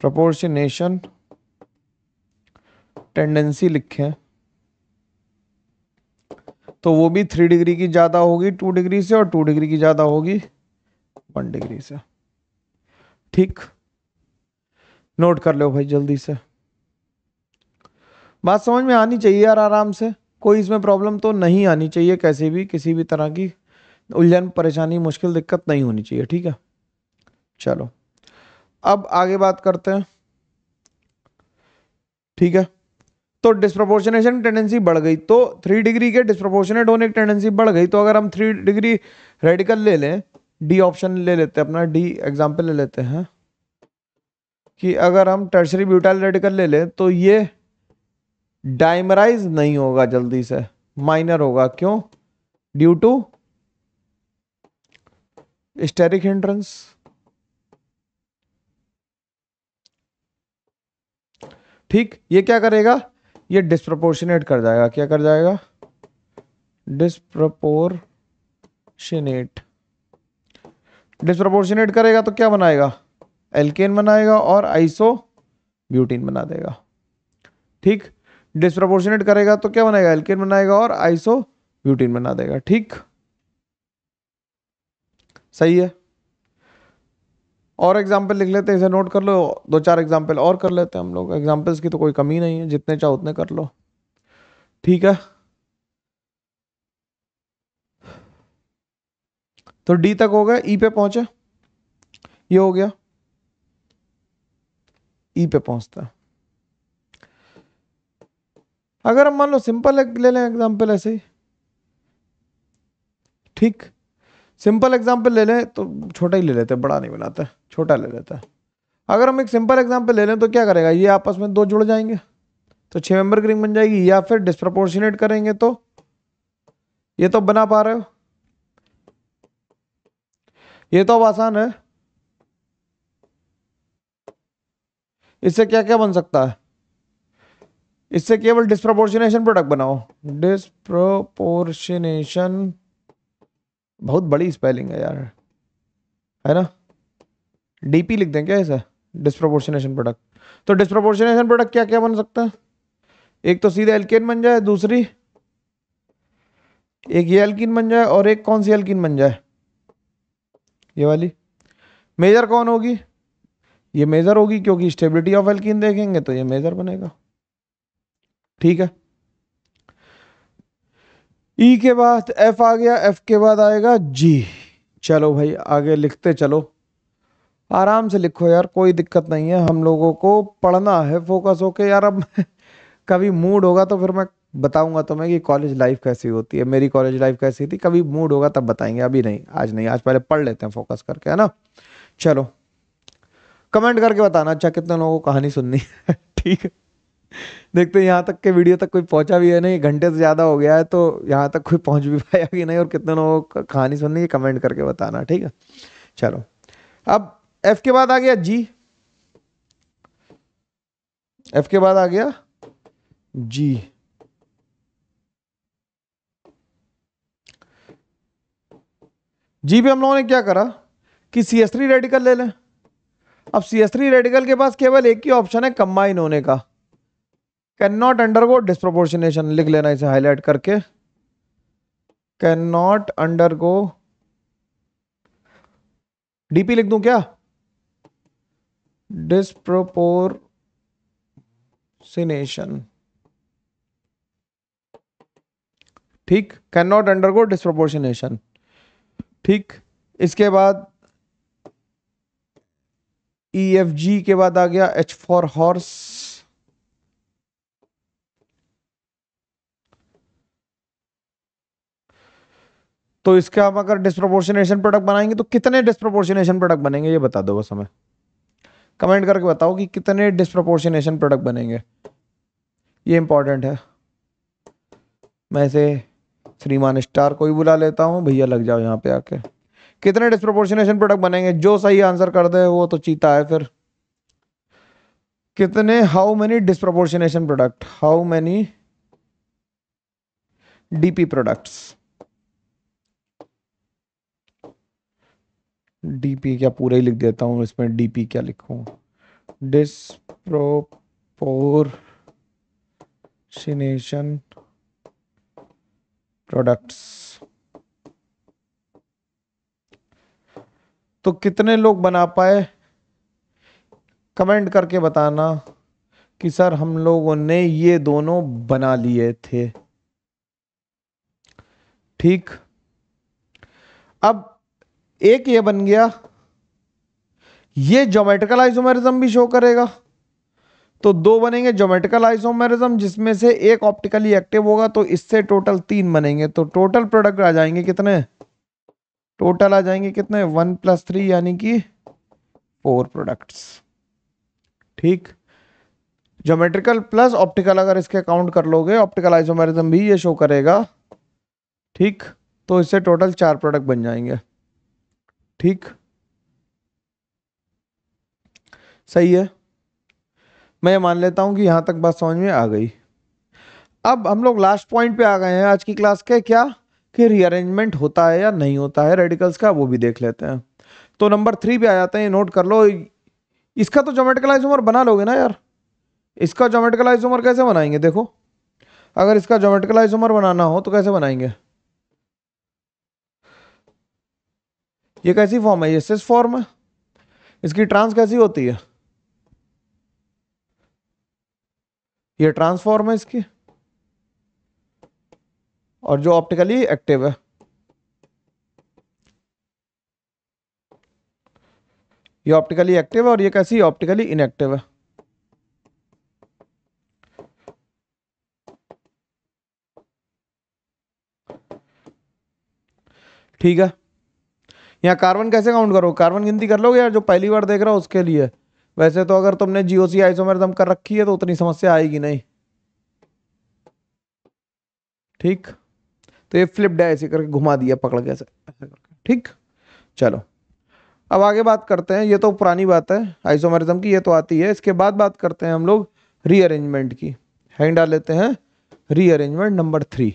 प्रोपोर्शनेशन टेंडेंसी लिखे तो वो भी थ्री डिग्री की ज़्यादा होगी टू डिग्री से और टू डिग्री की ज़्यादा होगी वन डिग्री से ठीक नोट कर लो भाई जल्दी से बात समझ में आनी चाहिए यार आराम से कोई इसमें प्रॉब्लम तो नहीं आनी चाहिए कैसे भी किसी भी तरह की उलझन परेशानी मुश्किल दिक्कत नहीं होनी चाहिए ठीक है चलो अब आगे बात करते हैं ठीक है तो डिस्प्रोपोर्शनेशन टेंडेंसी बढ़ गई तो थ्री डिग्री के डिस्प्रोपोर्शनेट होने की टेंडेंसी बढ़ गई तो अगर हम थ्री डिग्री रेडिकल ले लें डी ऑप्शन ले लेते हैं अपना डी एग्जाम्पल ले लेते हैं कि अगर हम टर्सरी ब्यूटाइल रेडिकल ले लें तो ये डाइमराइज नहीं होगा जल्दी से माइनर होगा क्यों ड्यू टू स्टेरिक एंट्रेंस ठीक ये क्या करेगा ये डिस्प्रोपोर्शनेट कर जाएगा क्या कर जाएगा डिस्प्रोपोर्शनेट डिस्प्रोपोर्शनेट करेगा तो क्या बनाएगा एल्केन बनाएगा और आइसो ब्यूटीन बना देगा ठीक डिस्प्रपोर्शनेट करेगा तो क्या बनाएगा एल्केन बनाएगा और आइसो ब्यूटीन बना देगा ठीक सही है और एग्जाम्पल लिख लेते हैं इसे नोट कर लो दो चार एग्जाम्पल और कर लेते हैं हम लोग एग्जाम्पल्स की तो कोई कमी नहीं है जितने चाहो उतने कर लो ठीक है तो डी तक हो गया ई e पे पहुंचे ये हो गया ई e पे पहुंचता है अगर हम मान लो सिंपल ले लें एग्जाम्पल ऐसे ही ठीक सिंपल एग्जाम्पल ले लें तो छोटा ही ले लेते बड़ा नहीं बनाते छोटा ले लेते अगर हम एक सिंपल एग्जाम्पल ले लें तो क्या करेगा ये आपस में दो जुड़ जाएंगे तो छः मेंबर की रिंग बन जाएगी या फिर डिस्प्रपोर्शनेट करेंगे तो ये तो बना पा रहे हो ये तो अब आसान है इससे क्या क्या बन सकता है इससे केवल डिस्प्रोपोर्शनेशन प्रोडक्ट बनाओ डिस्प्रोपोर्शनेशन बहुत बड़ी स्पेलिंग है यार है ना डीपी लिख दें क्या ऐसा डिस्प्रोपोर्शनेशन प्रोडक्ट तो डिस्प्रोपोर्शनेशन प्रोडक्ट क्या क्या बन सकता है एक तो सीधा एल्केन बन जाए दूसरी एक ये एल्किन बन जाए और एक कौन सी एल्किन बन जाए ये वाली मेजर कौन होगी ये मेजर होगी क्योंकि स्टेबिलिटी ऑफ एल्किन देखेंगे तो ये मेजर बनेगा ठीक है ई e के बाद एफ आ गया एफ के बाद आएगा जी चलो भाई आगे लिखते चलो आराम से लिखो यार कोई दिक्कत नहीं है हम लोगों को पढ़ना है फोकस होके यार अब कभी मूड होगा तो फिर मैं बताऊंगा तुम्हें कि कॉलेज लाइफ कैसी होती है मेरी कॉलेज लाइफ कैसी थी कभी मूड होगा तब बताएंगे अभी नहीं आज नहीं आज पहले पढ़ लेते हैं फोकस करके है ना चलो कमेंट करके बताना अच्छा कितने लोगों को कहानी सुननी है ठीक है देखते तो हैं यहाँ तक के वीडियो तक कोई पहुँचा भी है नहीं घंटे से ज़्यादा हो गया है तो यहाँ तक कोई पहुँच भी पाया कि नहीं और कितने लोगों का कहानी सुननी है कमेंट करके बताना ठीक है चलो अब एफ के बाद आ गया जी एफ के बाद आ गया जी जी पे हम लोगों ने क्या करा कि सी एस थ्री रेडिकल ले लें अब सी एस थ्री रेडिकल के पास केवल एक ही ऑप्शन है कंबाइन होने का can not undergo disproportionation लिख लेना इसे हाईलाइट करके can not undergo DP लिख दू क्या डिस्प्रोपोर्सिनेशन ठीक कैन नॉट अंडरगो डिस्प्रोपोर्शनेशन ठीक इसके बाद ई एफ जी के बाद आ गया एच फॉर हॉर्स तो इसके हम अगर डिस्प्रोपोर्शनेशन प्रोडक्ट बनाएंगे तो कितने डिस्प्रोपोर्शनेशन प्रोडक्ट बनेंगे ये बता दो बस हमें कमेंट करके बताओ कि कितने डिस्प्रोपोर्शनेशन प्रोडक्ट बनेंगे ये इंपॉर्टेंट है मैं से श्रीमान स्टार को ही बुला लेता हूँ भैया लग जाओ यहाँ पे आके कितने डिस्प्रोपोर्शनेशन प्रोडक्ट बनेंगे जो सही आंसर कर दे वो तो चीता है फिर कितने how many disproportionation product how many DP products DP क्या पूरा ही लिख देता हूँ इसमें डीपी क्या लिखूँ डिस्प्रोपोर्शनेशन प्रोडक्ट्स तो कितने लोग बना पाए कमेंट करके बताना कि सर हम लोगों ने ये दोनों बना लिए थे ठीक अब एक ये बन गया ये जोमेट्रिकल आइसोमेरिज्म भी शो करेगा तो दो बनेंगे जोमेट्रिकल आइसोमेरिज्म जिसमें से एक ऑप्टिकली एक्टिव होगा तो इससे टोटल तीन बनेंगे तो टोटल प्रोडक्ट आ जाएंगे कितने टोटल आ जाएंगे कितने वन प्लस थ्री यानी कि फोर प्रोडक्ट्स ठीक जोमेट्रिकल प्लस ऑप्टिकल अगर इसके काउंट कर लोगे ऑप्टिकल आइसोमेरिज्म भी ये शो करेगा ठीक तो इससे टोटल चार प्रोडक्ट बन जाएंगे ठीक सही है मैं ये मान लेता हूं कि यहां तक बात समझ में आ गई अब हम लोग लास्ट पॉइंट पे आ गए हैं आज की क्लास के क्या कि रीअरेंजमेंट होता है या नहीं होता है रेडिकल्स का वो भी देख लेते हैं तो नंबर थ्री पे आ जाते हैं नोट कर लो इसका तो जोमेटिकल आइसोमर बना लोगे ना यार इसका जोमेटिकल आइसोमर कैसे बनाएंगे देखो अगर इसका जोमेटिकल आइसोमर बनाना हो तो कैसे बनाएंगे ये कैसी फॉर्म है ये सिस फॉर्म है इसकी ट्रांस कैसी होती है ये ट्रांसफॉर्म है इसकी और जो ऑप्टिकली एक्टिव है ये ऑप्टिकली एक्टिव है और ये कैसी ऑप्टिकली इनएक्टिव है ठीक है यहाँ कार्बन कैसे काउंट करो कार्बन गिनती कर लो यार जो पहली बार देख रहा हो उसके लिए वैसे तो अगर तुमने जीओ सी दम कर रखी है तो उतनी समस्या आएगी नहीं ठीक तो ये फ्लिप है ऐसे करके घुमा दिया पकड़ के ऐसे ऐसे करके ठीक चलो अब आगे बात करते हैं ये तो पुरानी बात है आइसोमेरिज्म की ये तो आती है इसके बाद बात करते हैं हम लोग रीअरेंजमेंट की हैंग डाल लेते हैं रीअरेंजमेंट नंबर थ्री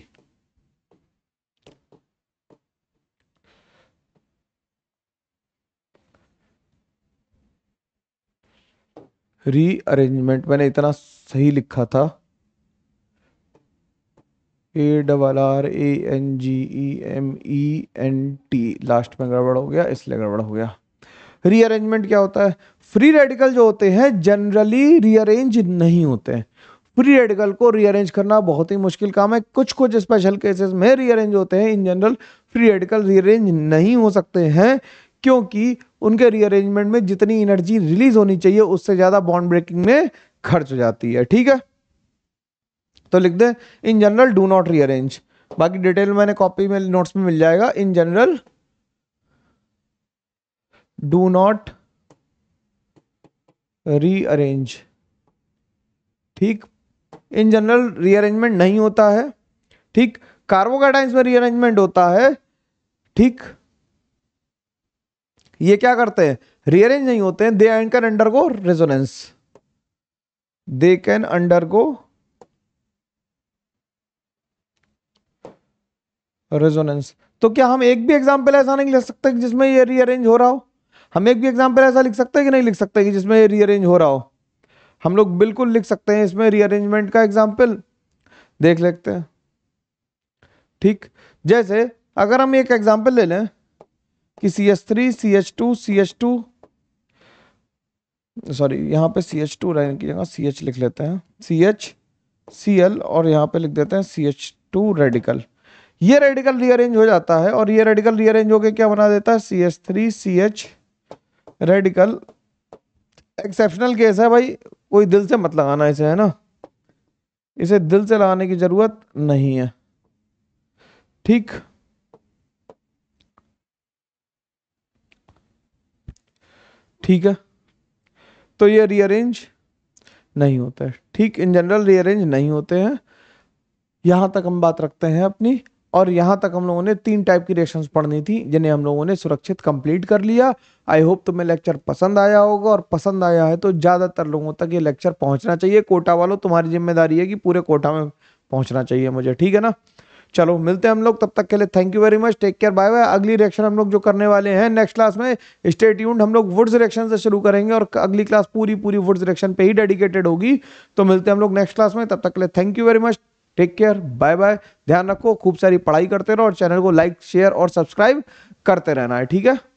रीअरेंजमेंट मैंने इतना सही लिखा था A double R A N G E M E N T last में गड़बड़ हो गया इसलिए गड़बड़ हो गया रीअरेंजमेंट क्या होता है फ्री रेडिकल जो होते हैं जनरली रीअरेंज नहीं होते हैं फ्री रेडिकल को रीअरेंज करना बहुत ही मुश्किल काम है कुछ कुछ स्पेशल केसेस में रीअरेंज होते हैं in general free radical rearrange नहीं हो सकते हैं क्योंकि उनके रीअरेंजमेंट में जितनी एनर्जी रिलीज होनी चाहिए उससे ज़्यादा बॉन्ड ब्रेकिंग में खर्च हो जाती है ठीक है तो लिख दें in general do not rearrange बाकी डिटेल मैंने कॉपी में नोट्स में मिल जाएगा in general do not rearrange ठीक इन जनरल रीअरेंजमेंट नहीं होता है ठीक कार्बोकाटाइंस में रीअरेंजमेंट होता है ठीक ये क्या करते हैं रीअरेंज नहीं होते हैं they and can undergo resonance they can undergo resonance तो क्या हम एक भी एग्जाम्पल ऐसा नहीं लिख सकते जिसमें ये रीअरेंज हो रहा हो हम एक भी एग्जाम्पल ऐसा लिख सकते हैं कि नहीं लिख सकते कि जिसमें ये रीअरेंज हो रहा हो हम लोग बिल्कुल लिख सकते हैं इसमें रीअरेंजमेंट का एग्जाम्पल देख लेते हैं ठीक जैसे अगर हम एक एग्जाम्पल ले लें कि C H three C H two C H two sorry यहाँ पे सी एच टू रेड की जगह सी एच लिख लेते हैं सी एच सी एल और यहाँ पे लिख देते हैं सी एच टू रेडिकल ये रेडिकल रीअरेंज हो जाता है और ये रेडिकल रीअरेंज होकर क्या बना देता है C H three C H radical exceptional case है भाई कोई दिल से मत लगाना इसे है ना इसे दिल से लगाने की जरूरत नहीं है ठीक ठीक है तो ये रीअरेंज नहीं होता है ठीक इन जनरल रीअरेंज नहीं होते हैं यहां तक हम बात रखते हैं अपनी और यहां तक हम लोगों ने तीन टाइप की रिएक्शंस पढ़नी थी जिन्हें हम लोगों ने सुरक्षित कंप्लीट कर लिया आई होप तुम्हें लेक्चर पसंद आया होगा और पसंद आया है तो ज़्यादातर लोगों तक ये लेक्चर पहुंचना चाहिए कोटा वालों तुम्हारी जिम्मेदारी है कि पूरे कोटा में पहुंचना चाहिए मुझे ठीक है ना चलो मिलते हैं हम लोग तब तक के लिए thank you very much take care bye bye अगली रिएक्शन हम लोग जो करने वाले हैं नेक्स्ट क्लास में स्टेट यूनिट हम लोग वुड्स रिएक्शन से शुरू करेंगे और अगली क्लास पूरी पूरी वुड्स रिएक्शन पे ही डेडिकेटेड होगी तो मिलते हैं हम लोग नेक्स्ट क्लास में तब तक के लिए thank you very much take care bye bye ध्यान रखो खूब सारी पढ़ाई करते रहो और चैनल को लाइक शेयर और सब्सक्राइब करते रहना है ठीक है